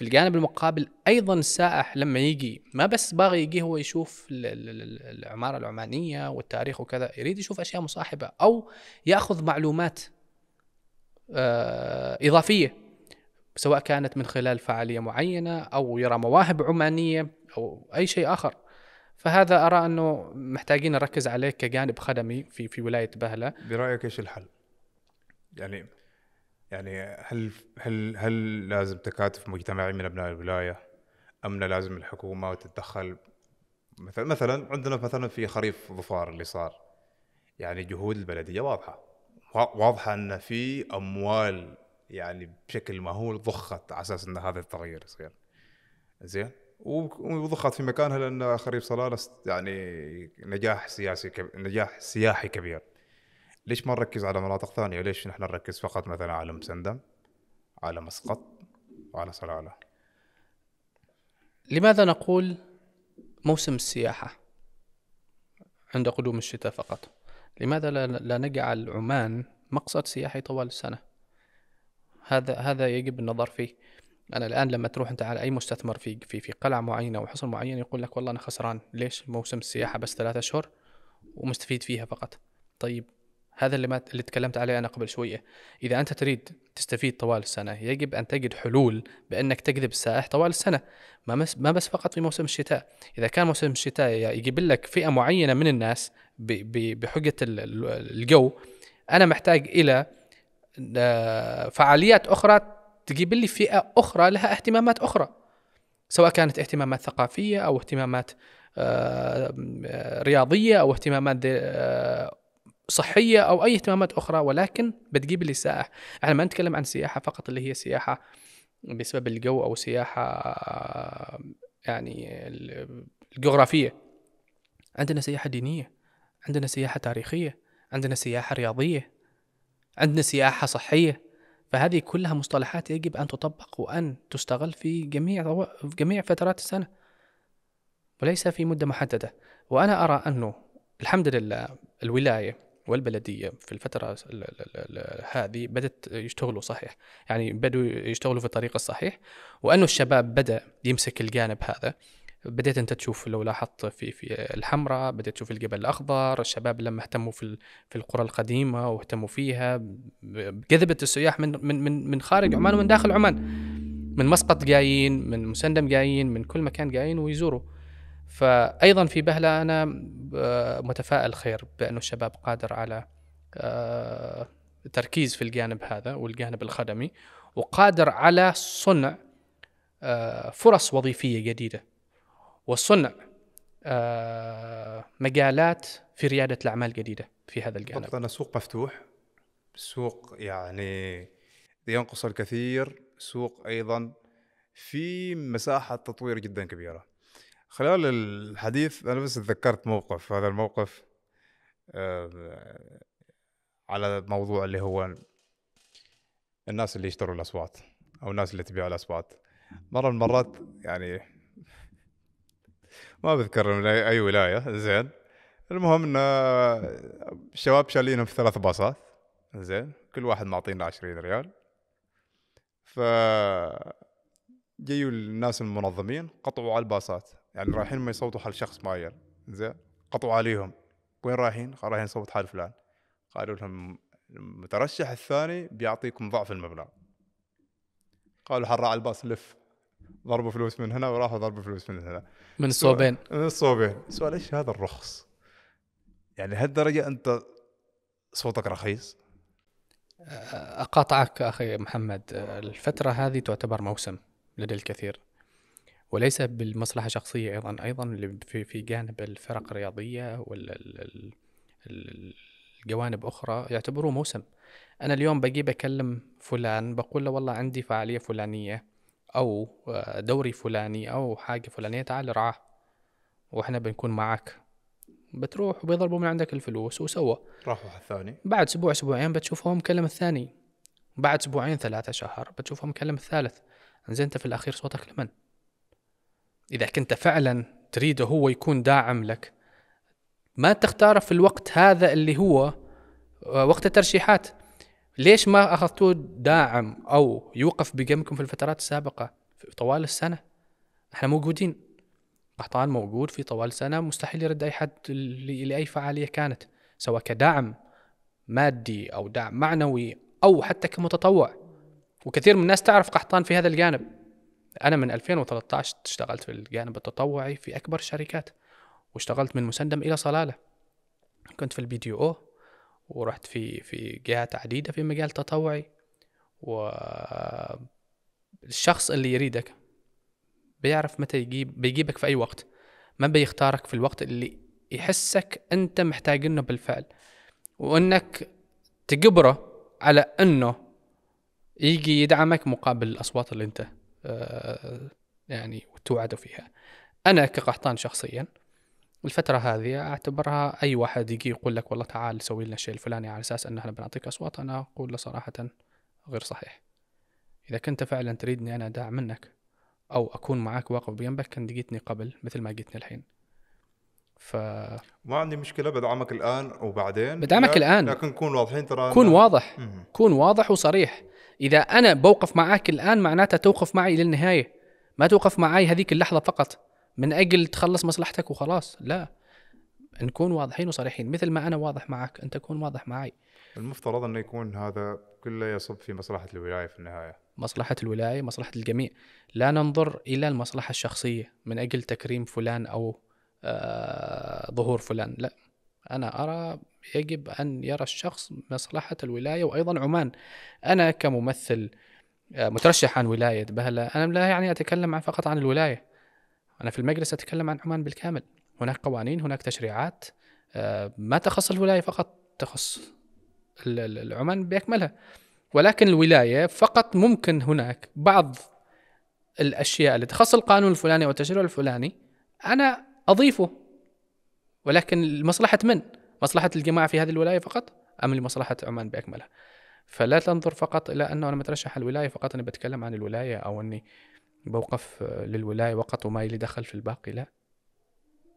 A: في الجانب المقابل ايضا السائح لما يجي ما بس باغي يجي هو يشوف العماره العمانيه والتاريخ وكذا يريد يشوف اشياء مصاحبه او ياخذ معلومات آه، اضافيه سواء كانت من خلال فعاليه معينه او يرى مواهب عمانيه او اي شيء اخر فهذا ارى انه محتاجين نركز عليه كجانب خدمي في في ولايه بهله برايك ايش
B: الحل يعني يعني هل هل هل لازم تكاتف مجتمعي من ابناء الولايه ام لازم الحكومه تتدخل مثلا مثلا عندنا مثلا في خريف ظفار اللي صار يعني جهود البلديه واضحه واضحه ان في اموال يعني بشكل مهول ضخت على اساس ان هذا التغيير يصير زين وضخت في مكانها لان خريف صلاله يعني نجاح سياسي كب... نجاح سياحي كبير ليش ما نركز على مناطق ثانيه وليش نحن نركز فقط مثلا على مسندم على مسقط وعلى صلاله لماذا نقول موسم السياحه
A: عند قدوم الشتاء فقط لماذا لا, لا نجعل عمان مقصد سياحي طوال السنه هذا هذا يجب النظر فيه انا الان لما تروح انت على اي مستثمر في في في قلعه معينه او حصن معين يقول لك والله انا خسران ليش موسم السياحه بس ثلاثة اشهر ومستفيد فيها فقط طيب هذا اللي ما اللي تكلمت عليه انا قبل شويه اذا انت تريد تستفيد طوال السنه يجب ان تجد حلول بانك تجذب السائح طوال السنه ما بس ما بس فقط في موسم الشتاء اذا كان موسم الشتاء يجيب لك فئه معينه من الناس بحجه الجو انا محتاج الى آه، فعاليات اخرى تجيب لي فئه اخرى لها اهتمامات اخرى سواء كانت اهتمامات ثقافيه او اهتمامات آه، آه، رياضيه او اهتمامات صحيه او اي اهتمامات اخرى ولكن بتجيب لي سائح احنا ما نتكلم عن سياحه فقط اللي هي سياحه بسبب الجو او سياحه يعني الجغرافيه عندنا سياحه دينيه عندنا سياحه تاريخيه عندنا سياحه رياضيه عندنا سياحه صحيه فهذه كلها مصطلحات يجب ان تطبق وان تستغل في جميع في جميع فترات السنه وليس في مده محدده وانا ارى انه الحمد لله الولايه والبلديه في الفتره هذه بدات يشتغلوا صحيح يعني بدوا يشتغلوا في الطريق الصحيح وانه الشباب بدا يمسك الجانب هذا بديت انت تشوف لو لاحظت في في الحمراء بديت تشوف الجبل الاخضر الشباب لما اهتموا في في القرى القديمه واهتموا فيها جذبت السياح من من من من خارج عمان ومن داخل عمان من مسقط جايين من مسندم جايين من كل مكان جايين ويزوروا فايضا في بهله انا آه، متفائل خير بانه الشباب قادر على آه، تركيز في الجانب هذا والجانب الخدمي وقادر على صنع آه، فرص وظيفيه جديده وصنع مجالات في رياده الاعمال جديده في هذا الجانب. طبعا سوق مفتوح
B: سوق يعني ينقص الكثير سوق ايضا في مساحه تطوير جدا كبيره. خلال الحديث انا بس تذكرت موقف هذا الموقف على موضوع اللي هو الناس اللي يشتروا الاصوات او الناس اللي تبيع الاصوات مره من المرات يعني ما بذكر من اي ولايه زين المهم ان الشباب شالينهم في ثلاث باصات زين كل واحد معطينا عشرين ريال ف جيوا الناس المنظمين قطعوا على الباصات يعني رايحين ما يصوتوا حال شخص معين زين قطعوا عليهم وين رايحين؟ قال رايحين نصوت حال فلان قالوا لهم المترشح الثاني بيعطيكم ضعف المبلغ قالوا حراع الباص لف ضربوا فلوس من هنا وراحوا ضربوا فلوس من هنا من الصوبين من الصوبين سؤال ايش هذا الرخص؟ يعني لهالدرجه انت صوتك رخيص؟
A: اقاطعك اخي محمد الفتره هذه تعتبر موسم لدى الكثير وليس بالمصلحه الشخصيه ايضا ايضا في في جانب الفرق الرياضيه ولا الجوانب اخرى يعتبروه موسم انا اليوم بجي بكلم فلان بقول له والله عندي فعاليه فلانيه او آه، دوري فلاني او حاجه فلانيه تعال رعاه واحنا بنكون معك بتروح وبيضربوا من عندك الفلوس وسوى
B: راحوا على الثاني
A: بعد اسبوع اسبوعين بتشوفهم مكلم الثاني بعد اسبوعين ثلاثة شهر بتشوفهم مكلم الثالث زين انت في الاخير صوتك لمن؟ إذا كنت فعلا تريده هو يكون داعم لك ما تختاره في الوقت هذا اللي هو آه، وقت الترشيحات ليش ما أخذتوه داعم أو يوقف بجنبكم في الفترات السابقة في طوال السنة احنا موجودين قحطان موجود في طوال السنة مستحيل يرد أي حد لأي فعالية كانت سواء كدعم مادي أو دعم معنوي أو حتى كمتطوع وكثير من الناس تعرف قحطان في هذا الجانب انا من 2013 اشتغلت في الجانب التطوعي في اكبر الشركات واشتغلت من مسندم الى صلاله كنت في البي دي او ورحت في في جهات عديده في مجال تطوعي والشخص اللي يريدك بيعرف متى يجيب بيجيبك في اي وقت ما بيختارك في الوقت اللي يحسك انت محتاجنه بالفعل وانك تجبره على انه يجي يدعمك مقابل الاصوات اللي انت آه، يعني توعدوا فيها أنا كقحطان شخصيا الفترة هذه أعتبرها أي واحد يجي يقول لك والله تعال سوي لنا الشيء الفلاني على أساس أن احنا بنعطيك أصوات أنا أقول له صراحة غير صحيح إذا كنت فعلا تريدني أنا داعم منك أو أكون معك واقف بجنبك كان جيتني قبل مثل ما جيتني الحين
B: ف ما عندي مشكله بدعمك الان وبعدين بدعمك لا... الان لكن كون واضحين ترى كون واضح مم.
A: كون واضح وصريح اذا انا بوقف معاك الان معناتها توقف معي للنهايه ما توقف معي هذيك اللحظه فقط من اجل تخلص مصلحتك وخلاص لا نكون واضحين وصريحين مثل ما انا واضح معك انت تكون واضح معي
B: المفترض انه يكون هذا كله يصب في مصلحه الولايه في النهايه مصلحه الولايه مصلحه الجميع
A: لا ننظر الى المصلحه الشخصيه من اجل تكريم فلان او آه ظهور فلان لا أنا أرى يجب أن يرى الشخص مصلحة الولاية وأيضا عمان أنا كممثل آه، مترشح عن ولاية بهلا أنا لا يعني أتكلم عن فقط عن الولاية أنا في المجلس أتكلم عن عمان بالكامل هناك قوانين هناك تشريعات آه، ما تخص الولاية فقط تخص عمان بأكملها ولكن الولاية فقط ممكن هناك بعض الأشياء اللي تخص القانون الفلاني أو التشريع الفلاني أنا أضيفه ولكن لمصلحة من؟ مصلحة الجماعة في هذه الولاية فقط أم لمصلحة عمان بأكملها؟ فلا تنظر فقط إلى أنه أنا مترشح الولاية فقط أنا بتكلم عن الولاية أو أني بوقف للولاية وقط وما لي دخل في الباقي لا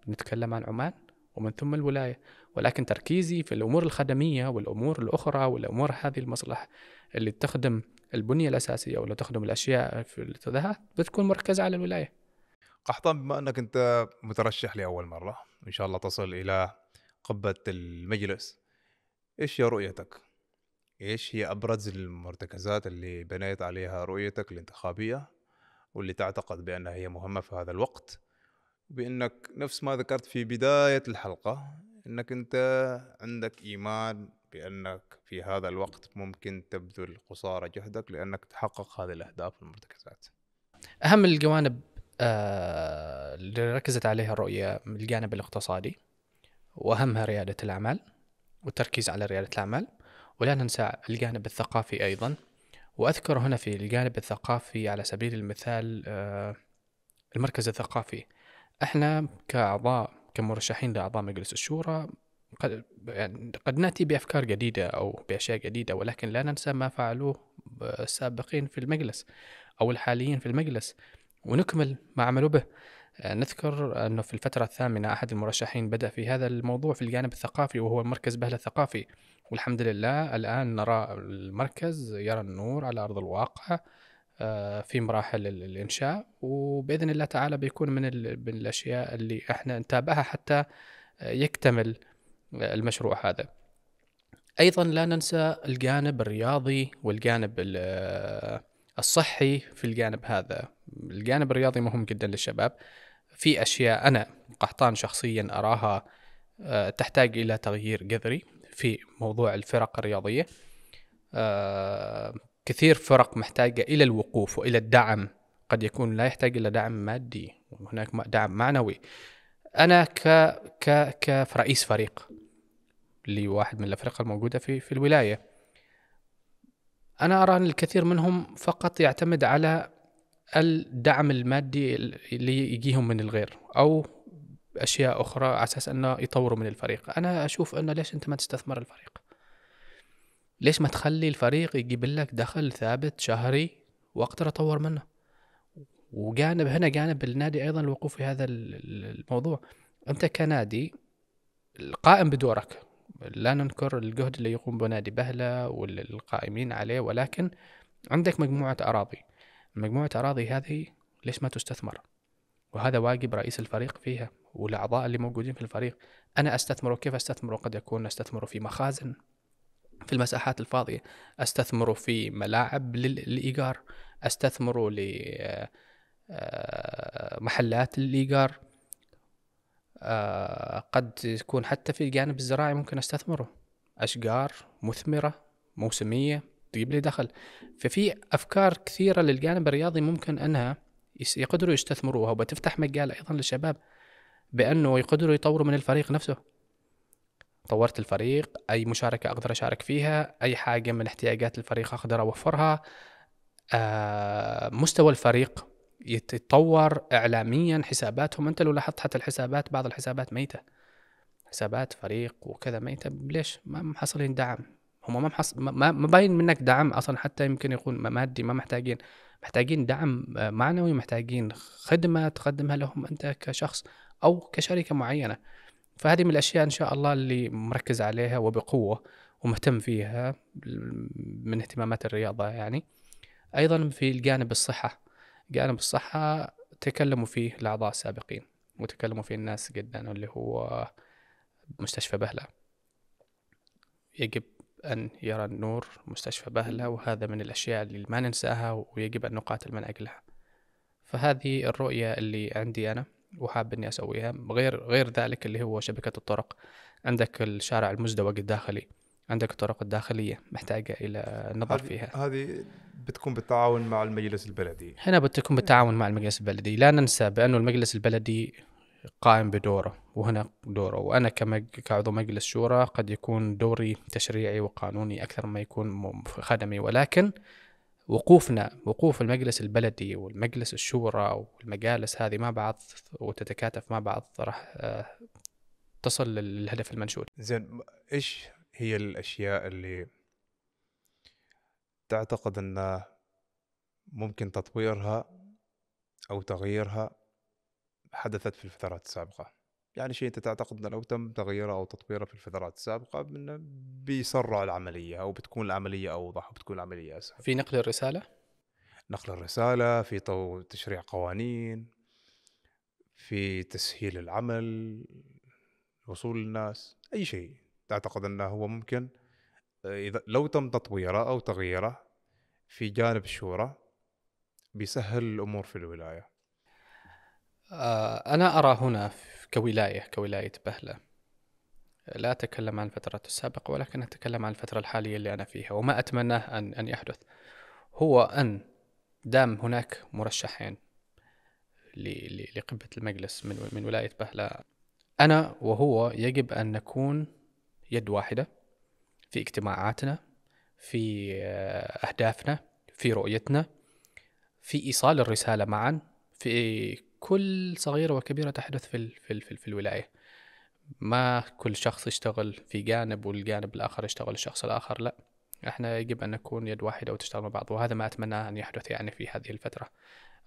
A: نتكلم عن عمان ومن ثم الولاية ولكن تركيزي في الأمور الخدمية والأمور الأخرى والأمور هذه المصلحة اللي تخدم البنية الأساسية ولا تخدم الأشياء في بتكون مركزة على الولاية
B: قحطان بما انك انت مترشح لاول مره ان شاء الله تصل الى قبه المجلس ايش هي رؤيتك؟ ايش هي ابرز المرتكزات اللي بنيت عليها رؤيتك الانتخابيه واللي تعتقد بانها هي مهمه في هذا الوقت بانك نفس ما ذكرت في بدايه الحلقه انك انت عندك ايمان بانك في هذا الوقت ممكن تبذل قصارى جهدك لانك تحقق هذه الاهداف والمرتكزات.
A: اهم الجوانب آه، اللي ركزت عليها الرؤية من الجانب الاقتصادي وأهمها ريادة الأعمال والتركيز على ريادة الأعمال ولا ننسى الجانب الثقافي أيضا وأذكر هنا في الجانب الثقافي على سبيل المثال آه، المركز الثقافي احنا كأعضاء كمرشحين لأعضاء مجلس الشورى قد, يعني قد نأتي بأفكار جديدة أو بأشياء جديدة ولكن لا ننسى ما فعلوه آه، السابقين في المجلس أو الحاليين في المجلس ونكمل ما عملوا به آه، نذكر أنه في الفترة الثامنة أحد المرشحين بدأ في هذا الموضوع في الجانب الثقافي وهو مركز بهلة الثقافي والحمد لله الآن نرى المركز يرى النور على أرض الواقع آه، في مراحل الإنشاء وبإذن الله تعالى بيكون من, من الأشياء اللي احنا نتابعها حتى آه، يكتمل المشروع هذا أيضا لا ننسى الجانب الرياضي والجانب الصحي في الجانب هذا الجانب الرياضي مهم جدا للشباب في اشياء انا قحطان شخصيا اراها آه، تحتاج الى تغيير جذري في موضوع الفرق الرياضيه آه، كثير فرق محتاجه الى الوقوف والى الدعم قد يكون لا يحتاج الى دعم مادي هناك دعم معنوي انا ك ك كرئيس فريق لواحد من الافرقه الموجوده في في الولايه انا ارى ان الكثير منهم فقط يعتمد على الدعم المادي اللي يجيهم من الغير او اشياء اخرى على اساس انه يطوروا من الفريق انا اشوف انه ليش انت ما تستثمر الفريق ليش ما تخلي الفريق يجيب لك دخل ثابت شهري واقدر اطور منه وجانب هنا جانب النادي ايضا الوقوف في هذا الموضوع انت كنادي القائم بدورك لا ننكر الجهد اللي يقوم به نادي بهله والقائمين عليه ولكن عندك مجموعه اراضي مجموعة أراضي هذه ليش ما تستثمر وهذا واجب رئيس الفريق فيها والأعضاء اللي موجودين في الفريق أنا أستثمره كيف أستثمره قد يكون أستثمره في مخازن في المساحات الفاضية أستثمره في ملاعب للإيجار أستثمره آه، لمحلات للإيجار آه، قد يكون حتى في الجانب الزراعي ممكن أستثمره أشجار مثمرة موسمية تجيب لي دخل ففي افكار كثيره للجانب الرياضي ممكن انها يقدروا يستثمروها وبتفتح مجال ايضا للشباب بانه يقدروا يطوروا من الفريق نفسه طورت الفريق اي مشاركه اقدر اشارك فيها اي حاجه من احتياجات الفريق اقدر اوفرها آه مستوى الفريق يتطور اعلاميا حساباتهم انت لو لاحظت حتى الحسابات بعض الحسابات ميته حسابات فريق وكذا ميته ليش ما محصلين دعم هم ما محص... ما, ما باين منك دعم اصلا حتى يمكن يكون مادي ما محتاجين محتاجين دعم آه، معنوي محتاجين خدمه تقدمها لهم انت كشخص او كشركه معينه فهذه من الاشياء ان شاء الله اللي مركز عليها وبقوه ومهتم فيها من اهتمامات الرياضه يعني ايضا في الجانب الصحه جانب الصحه تكلموا فيه الاعضاء السابقين وتكلموا فيه الناس جدا اللي هو مستشفى بهله يجب أن يرى النور مستشفى بهلة وهذا من الأشياء اللي ما ننساها ويجب أن نقاتل من أجلها فهذه الرؤية اللي عندي أنا وحاب إني أسويها غير غير ذلك اللي هو شبكة الطرق عندك الشارع المزدوج الداخلي عندك الطرق الداخلية محتاجة إلى نظر فيها
B: هذه بتكون بالتعاون مع المجلس البلدي هنا بتكون
A: بالتعاون مع المجلس البلدي لا ننسى بأن المجلس البلدي قائم بدوره وهنا دوره وأنا كعضو مجلس شورى قد يكون دوري تشريعي وقانوني أكثر ما يكون خدمي ولكن وقوفنا وقوف المجلس البلدي والمجلس الشورى والمجالس هذه مع بعض وتتكاتف مع بعض راح آه،
B: تصل للهدف المنشود زين ايش هي الاشياء اللي تعتقد ان ممكن تطويرها او تغييرها حدثت في الفترات السابقة يعني شيء أنت تعتقد أنه لو تم تغييره أو تطويره في الفترات السابقة بيسرع العملية أو بتكون العملية أوضح وبتكون العملية أسهل في نقل الرسالة؟ نقل الرسالة في طو... تشريع قوانين في تسهيل العمل وصول الناس أي شيء تعتقد أنه هو ممكن إذا لو تم تطويره أو تغييره في جانب الشورى بيسهل الأمور في الولاية آه، أنا أرى هنا كولاية كولاية
A: بهلة لا أتكلم عن الفترة السابقة ولكن أتكلم عن الفترة الحالية اللي أنا فيها وما أتمناه أن أن يحدث هو أن دام هناك مرشحين لقبة المجلس من من ولاية بهلة أنا وهو يجب أن نكون يد واحدة في اجتماعاتنا في آه، أهدافنا في رؤيتنا في إيصال الرسالة معا في كل صغيرة وكبيرة تحدث في, ال في, ال في, في الولاية ما كل شخص يشتغل في جانب والجانب الآخر يشتغل الشخص الآخر لا احنا يجب أن نكون يد واحدة وتشتغل مع بعض وهذا ما أتمنى أن يحدث يعني في هذه الفترة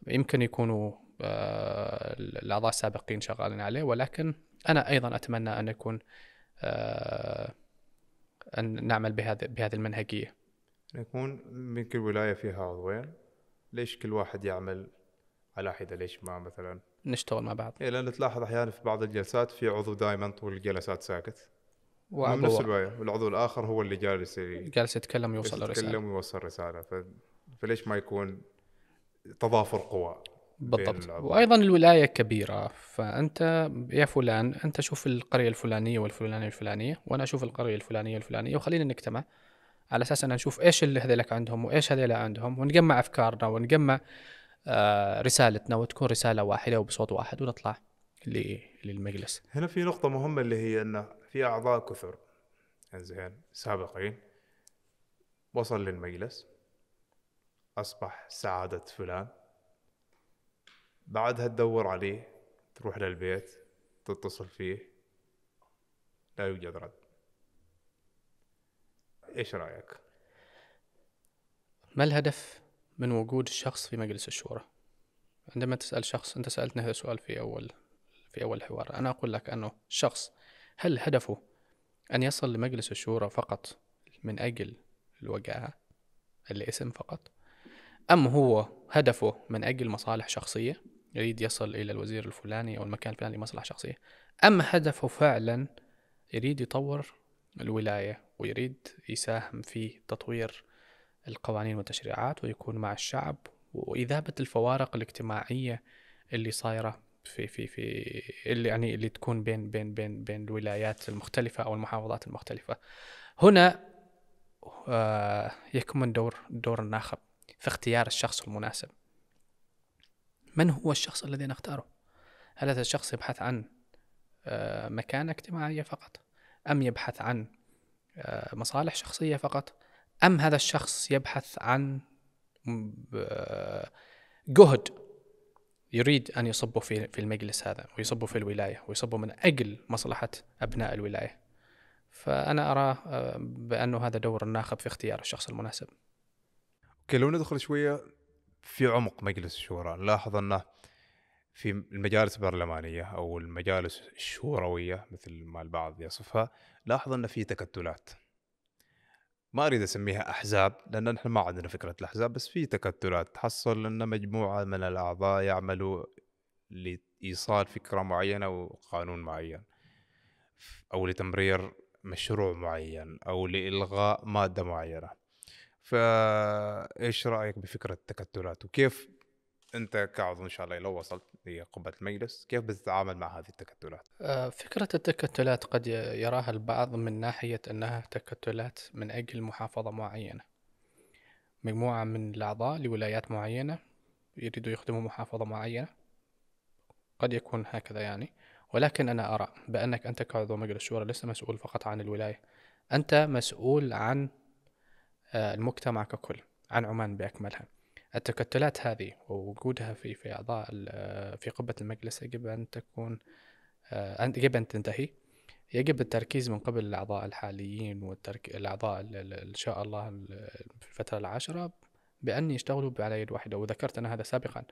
A: يمكن يكونوا آه، الأعضاء السابقين شغالين عليه ولكن أنا أيضا أتمنى أن يكون آه، أن نعمل بهذا بهذه المنهجية يكون
B: من كل ولاية فيها عضوين ليش كل واحد يعمل على حده ليش ما مثلا
A: نشتغل مع بعض
B: إيه لان تلاحظ احيانا في بعض الجلسات في عضو دائما طول الجلسات ساكت وعضو نفس والعضو الاخر هو اللي جالس جالس يتكلم يوصل رساله يتكلم ويوصل رساله ف... فليش ما يكون تضافر قوى بالضبط وايضا
A: الولايه كبيره فانت يا فلان انت شوف القريه الفلانيه والفلانيه الفلانيه وانا اشوف القريه الفلانيه والفلانيه وخلينا نجتمع على اساس ان نشوف ايش اللي هذيلك عندهم وايش هذيلا عندهم ونجمع افكارنا ونجمع آه، رسالتنا وتكون رساله واحده وبصوت واحد ونطلع
B: للمجلس. هنا في نقطه مهمه اللي هي انه في اعضاء كثر زين سابقين وصل للمجلس اصبح سعاده فلان بعدها تدور عليه تروح للبيت تتصل فيه لا يوجد رد ايش رايك؟
A: ما الهدف من وجود الشخص في مجلس الشورى عندما تسأل شخص أنت سألتني هذا السؤال في أول في أول حوار أنا أقول لك أنه شخص هل هدفه أن يصل لمجلس الشورى فقط من أجل الوجاهة الاسم فقط أم هو هدفه من أجل مصالح شخصية يريد يصل إلى الوزير الفلاني أو المكان الفلاني لمصلحة شخصية أم هدفه فعلا يريد يطور الولاية ويريد يساهم في تطوير القوانين والتشريعات ويكون مع الشعب وإذابة الفوارق الاجتماعية اللي صايرة في في في اللي يعني اللي تكون بين بين بين بين الولايات المختلفة أو المحافظات المختلفة. هنا آه، يكمن دور دور الناخب في اختيار الشخص المناسب. من هو الشخص الذي نختاره؟ هل هذا الشخص يبحث عن آه، مكانة اجتماعية فقط؟ أم يبحث عن آه، مصالح شخصية فقط؟ ام هذا الشخص يبحث عن آه، جهد يريد ان يصبوا في المجلس هذا ويصبوا في الولايه ويصبوا من اجل مصلحه ابناء الولايه. فانا ارى آه، بانه هذا دور الناخب في اختيار الشخص المناسب.
B: اوكي لو ندخل شويه في عمق مجلس الشورى نلاحظ انه في المجالس البرلمانيه او المجالس الشورويه مثل ما البعض يصفها لاحظ ان في تكتلات ما اريد اسميها احزاب لان نحن ما عندنا فكره الاحزاب بس في تكتلات تحصل ان مجموعه من الاعضاء يعملوا لايصال فكره معينه وقانون معين او لتمرير مشروع معين او لالغاء ماده معينه فايش رايك بفكره التكتلات وكيف انت كعضو ان شاء الله لو وصلت لقبه المجلس كيف بتتعامل مع هذه التكتلات؟ آه، فكره
A: التكتلات قد يراها البعض من ناحيه انها تكتلات من اجل محافظه معينه. مجموعه من الاعضاء لولايات معينه يريدوا يخدموا محافظه معينه. قد يكون هكذا يعني ولكن انا ارى بانك انت كعضو مجلس شورى لست مسؤول فقط عن الولايه. انت مسؤول عن آه، المجتمع ككل، عن عمان باكملها. التكتلات هذه ووجودها في في اعضاء في قبه المجلس يجب ان تكون آه، يجب ان تنتهي يجب التركيز من قبل الاعضاء الحاليين والاعضاء ان شاء الله في الفتره العاشره بان يشتغلوا على يد واحده وذكرت انا هذا سابقا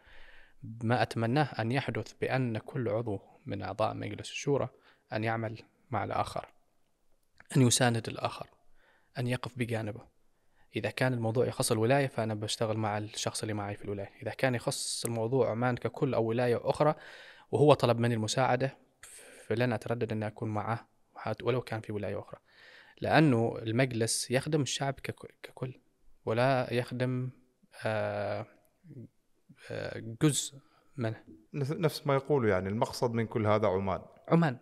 A: ما اتمناه ان يحدث بان كل عضو من اعضاء مجلس الشورى ان يعمل مع الاخر ان يساند الاخر ان يقف بجانبه اذا كان الموضوع يخص الولايه فانا بشتغل مع الشخص اللي معي في الولايه اذا كان يخص الموضوع عمان ككل او ولايه اخرى وهو طلب مني المساعده فلن اتردد ان اكون معه ولو كان في ولايه اخرى لانه المجلس يخدم الشعب
B: ككل ولا يخدم آه، آه، جزء منه نفس ما يقولوا يعني المقصد من كل هذا عمان عمان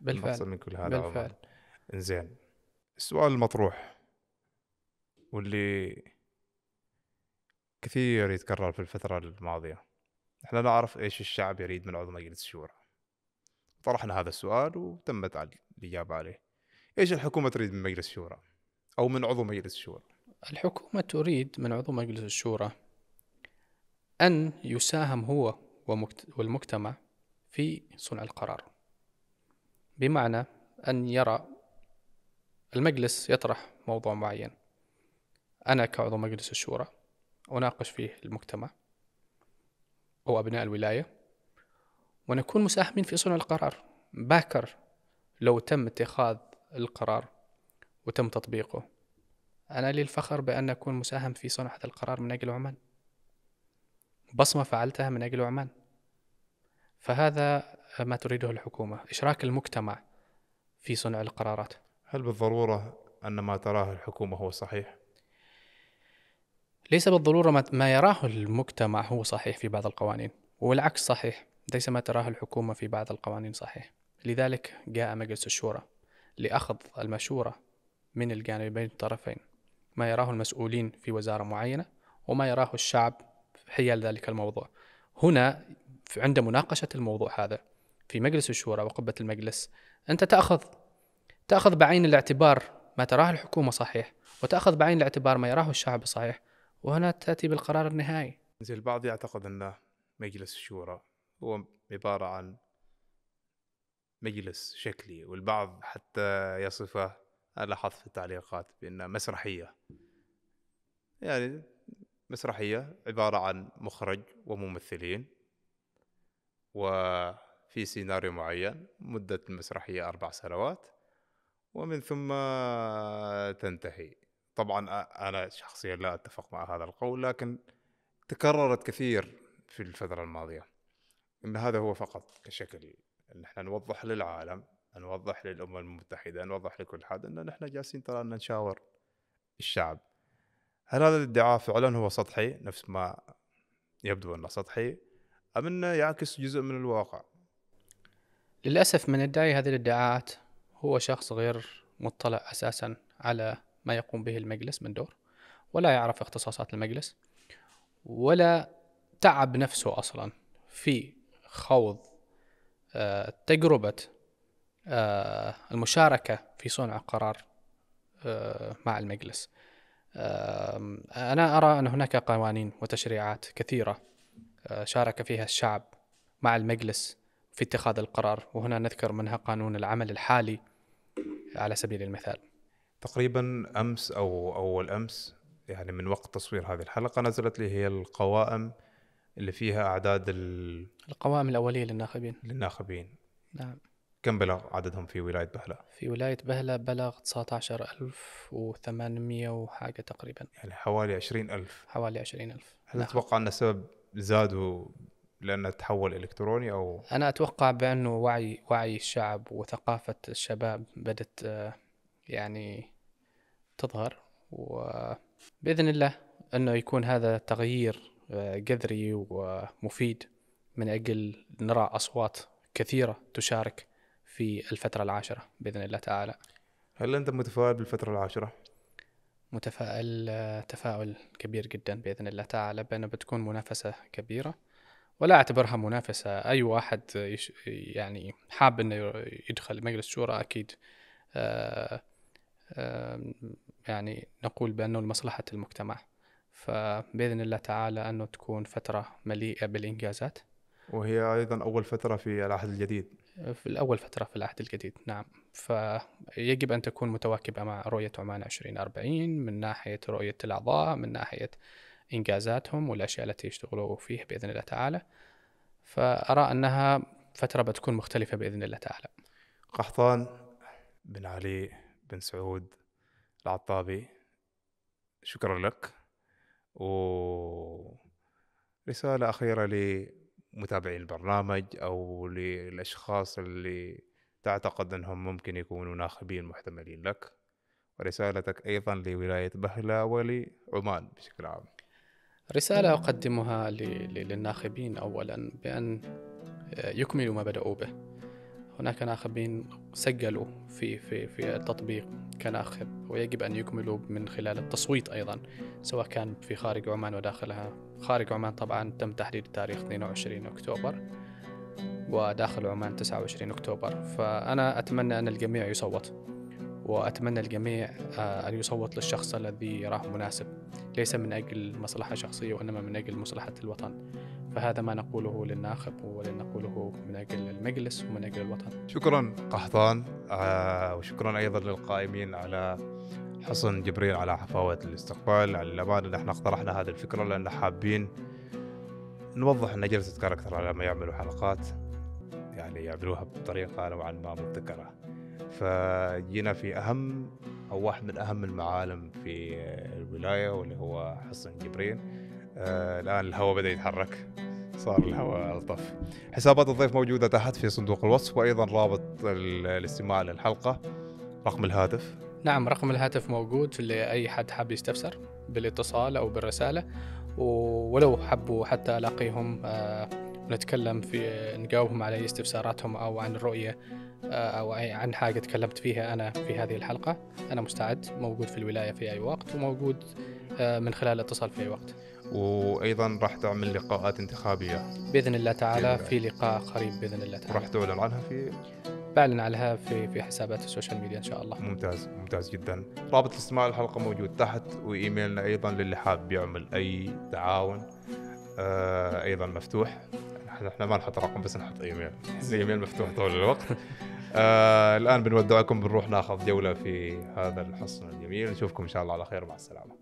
B: بالفعل المقصد من كل هذا بالفعل. عمان زين السؤال المطروح واللي كثير يتكرر في الفترة الماضية احنا نعرف ايش الشعب يريد من عضو مجلس الشورى طرحنا هذا السؤال وتمت الإجابة عليه ايش الحكومة تريد من مجلس الشورى أو من عضو مجلس الشورى الحكومة تريد من عضو مجلس الشورى أن يساهم
A: هو والمجتمع في صنع القرار بمعنى أن يرى المجلس يطرح موضوع معين أنا كعضو مجلس الشورى أناقش فيه المجتمع أو أبناء الولاية ونكون مساهمين في صنع القرار باكر لو تم اتخاذ القرار وتم تطبيقه أنا لي الفخر بأن أكون مساهم في صنع هذا القرار من أجل عمان بصمة فعلتها من أجل عمان فهذا ما تريده الحكومة إشراك المجتمع في صنع القرارات هل بالضرورة أن ما تراه الحكومة هو صحيح؟ ليس بالضرورة ما يراه المجتمع هو صحيح في بعض القوانين والعكس صحيح ليس ما تراه الحكومة في بعض القوانين صحيح لذلك جاء مجلس الشورى لأخذ المشورة من الجانبين الطرفين ما يراه المسؤولين في وزارة معينة وما يراه الشعب حيال ذلك الموضوع هنا عند مناقشة الموضوع هذا في مجلس الشورى وقبة المجلس أنت تأخذ تأخذ بعين الاعتبار ما تراه الحكومة صحيح وتأخذ بعين الاعتبار ما يراه الشعب صحيح وهنا تأتي بالقرار النهائي
B: البعض يعتقد أن مجلس الشورى هو عبارة عن مجلس شكلي والبعض حتى يصفه لاحظت في التعليقات بأنه مسرحية يعني مسرحية عبارة عن مخرج وممثلين وفي سيناريو معين مدة المسرحية أربع سنوات ومن ثم تنتهي طبعا انا شخصيا لا اتفق مع هذا القول لكن تكررت كثير في الفتره الماضيه ان هذا هو فقط كشكل ان احنا نوضح للعالم نوضح للامم المتحده نوضح لكل حد ان نحن جالسين ترى نشاور الشعب هل هذا الادعاء فعلا هو سطحي نفس ما يبدو انه سطحي ام انه يعكس جزء من الواقع للاسف
A: من يدعي هذه الادعاءات هو شخص غير مطلع اساسا على ما يقوم به المجلس من دور ولا يعرف اختصاصات المجلس ولا تعب نفسه اصلا في خوض آه، تجربه آه، المشاركه في صنع قرار آه، مع المجلس انا ارى ان هناك قوانين وتشريعات كثيره شارك فيها الشعب مع المجلس في اتخاذ القرار وهنا نذكر منها قانون العمل
B: الحالي على سبيل المثال تقريبا امس او اول امس يعني من وقت تصوير هذه الحلقه نزلت لي هي القوائم اللي فيها اعداد ال...
A: القوائم الاوليه للناخبين
B: للناخبين نعم كم بلغ عددهم في ولايه بهله؟ في
A: ولايه بهله بلغ 19800 وحاجه تقريبا يعني حوالي 20000 حوالي 20000 هل نعم. تتوقع
B: ان السبب زادوا لانه تحول الكتروني او
A: انا اتوقع بانه وعي وعي الشعب وثقافه الشباب بدت آه، يعني تظهر وبإذن الله أنه يكون هذا تغيير جذري آه، ومفيد من أجل نرى أصوات كثيرة تشارك في الفترة العاشرة بإذن الله تعالى هل أنت متفائل بالفترة العاشرة؟ متفائل آه، تفاؤل كبير جدا بإذن الله تعالى بأنه بتكون منافسة كبيرة ولا أعتبرها منافسة أي واحد يعني حاب أنه يدخل مجلس شورى أكيد آه، يعني نقول بأنه لمصلحة المجتمع فبإذن الله تعالى أنه تكون فترة مليئة بالإنجازات
B: وهي أيضا أول فترة في العهد الجديد في الأول فترة في العهد الجديد
A: نعم فيجب أن تكون متواكبة مع رؤية عمان 2040 من ناحية رؤية الأعضاء من ناحية إنجازاتهم والأشياء التي يشتغلوا فيه بإذن الله تعالى فأرى أنها فترة بتكون مختلفة بإذن الله تعالى قحطان بن
B: علي بن سعود العطابي شكرا لك و رسالة أخيرة لمتابعي البرنامج أو للأشخاص اللي تعتقد أنهم ممكن يكونوا ناخبين محتملين لك ورسالتك أيضا لولاية بهلة ولعمان بشكل عام رسالة أقدمها للناخبين
A: أولا بأن يكملوا ما بدأوا به هناك ناخبين سجلوا في في في التطبيق كناخب ويجب ان يكملوا من خلال التصويت ايضا سواء كان في خارج عمان وداخلها خارج عمان طبعا تم تحديد التاريخ 22 اكتوبر وداخل عمان 29 اكتوبر فانا اتمنى ان الجميع يصوت واتمنى الجميع آه، ان يصوت للشخص الذي يراه مناسب ليس من اجل مصلحه شخصيه وانما من اجل مصلحه الوطن فهذا ما نقوله للناخب ولنقوله من أجل المجلس ومن أجل الوطن
B: شكرا قحطان آه وشكرا أيضا للقائمين على حصن جبريل على حفاوة الاستقبال على الأمانة احنا اقترحنا هذه الفكرة لأن حابين نوضح أن جلسة كاركتر على ما يعملوا حلقات يعني يعملوها بطريقة نوعا ما مبتكرة فجينا في أهم أو واحد من أهم المعالم في الولاية واللي هو حصن جبريل آه الان الهواء بدا يتحرك صار الهواء الطف حسابات الضيف موجوده تحت في صندوق الوصف وايضا رابط الاستماع للحلقه رقم الهاتف
A: نعم رقم الهاتف موجود لاي حد حاب يستفسر بالاتصال او بالرساله ولو حبوا حتى الاقيهم آه نتكلم في نجاوبهم على استفساراتهم او عن الرؤيه آه، او عن حاجه تكلمت فيها انا في هذه الحلقه انا مستعد موجود في الولايه في اي وقت وموجود آه، من خلال الاتصال في اي وقت
B: وايضا راح تعمل لقاءات انتخابيه
A: باذن الله تعالى في لقاء قريب باذن الله تعالى راح تعلن عنها في بعلن عنها في في حسابات السوشيال ميديا ان شاء الله
B: ممتاز ممتاز جدا رابط الاستماع للحلقه موجود تحت وايميلنا ايضا للي حاب يعمل اي تعاون آه ايضا مفتوح احنا ما نحط رقم بس نحط ايميل الايميل مفتوح طول الوقت آه الان بنودعكم بنروح ناخذ جوله في هذا الحصن الجميل نشوفكم ان شاء الله على خير مع السلامه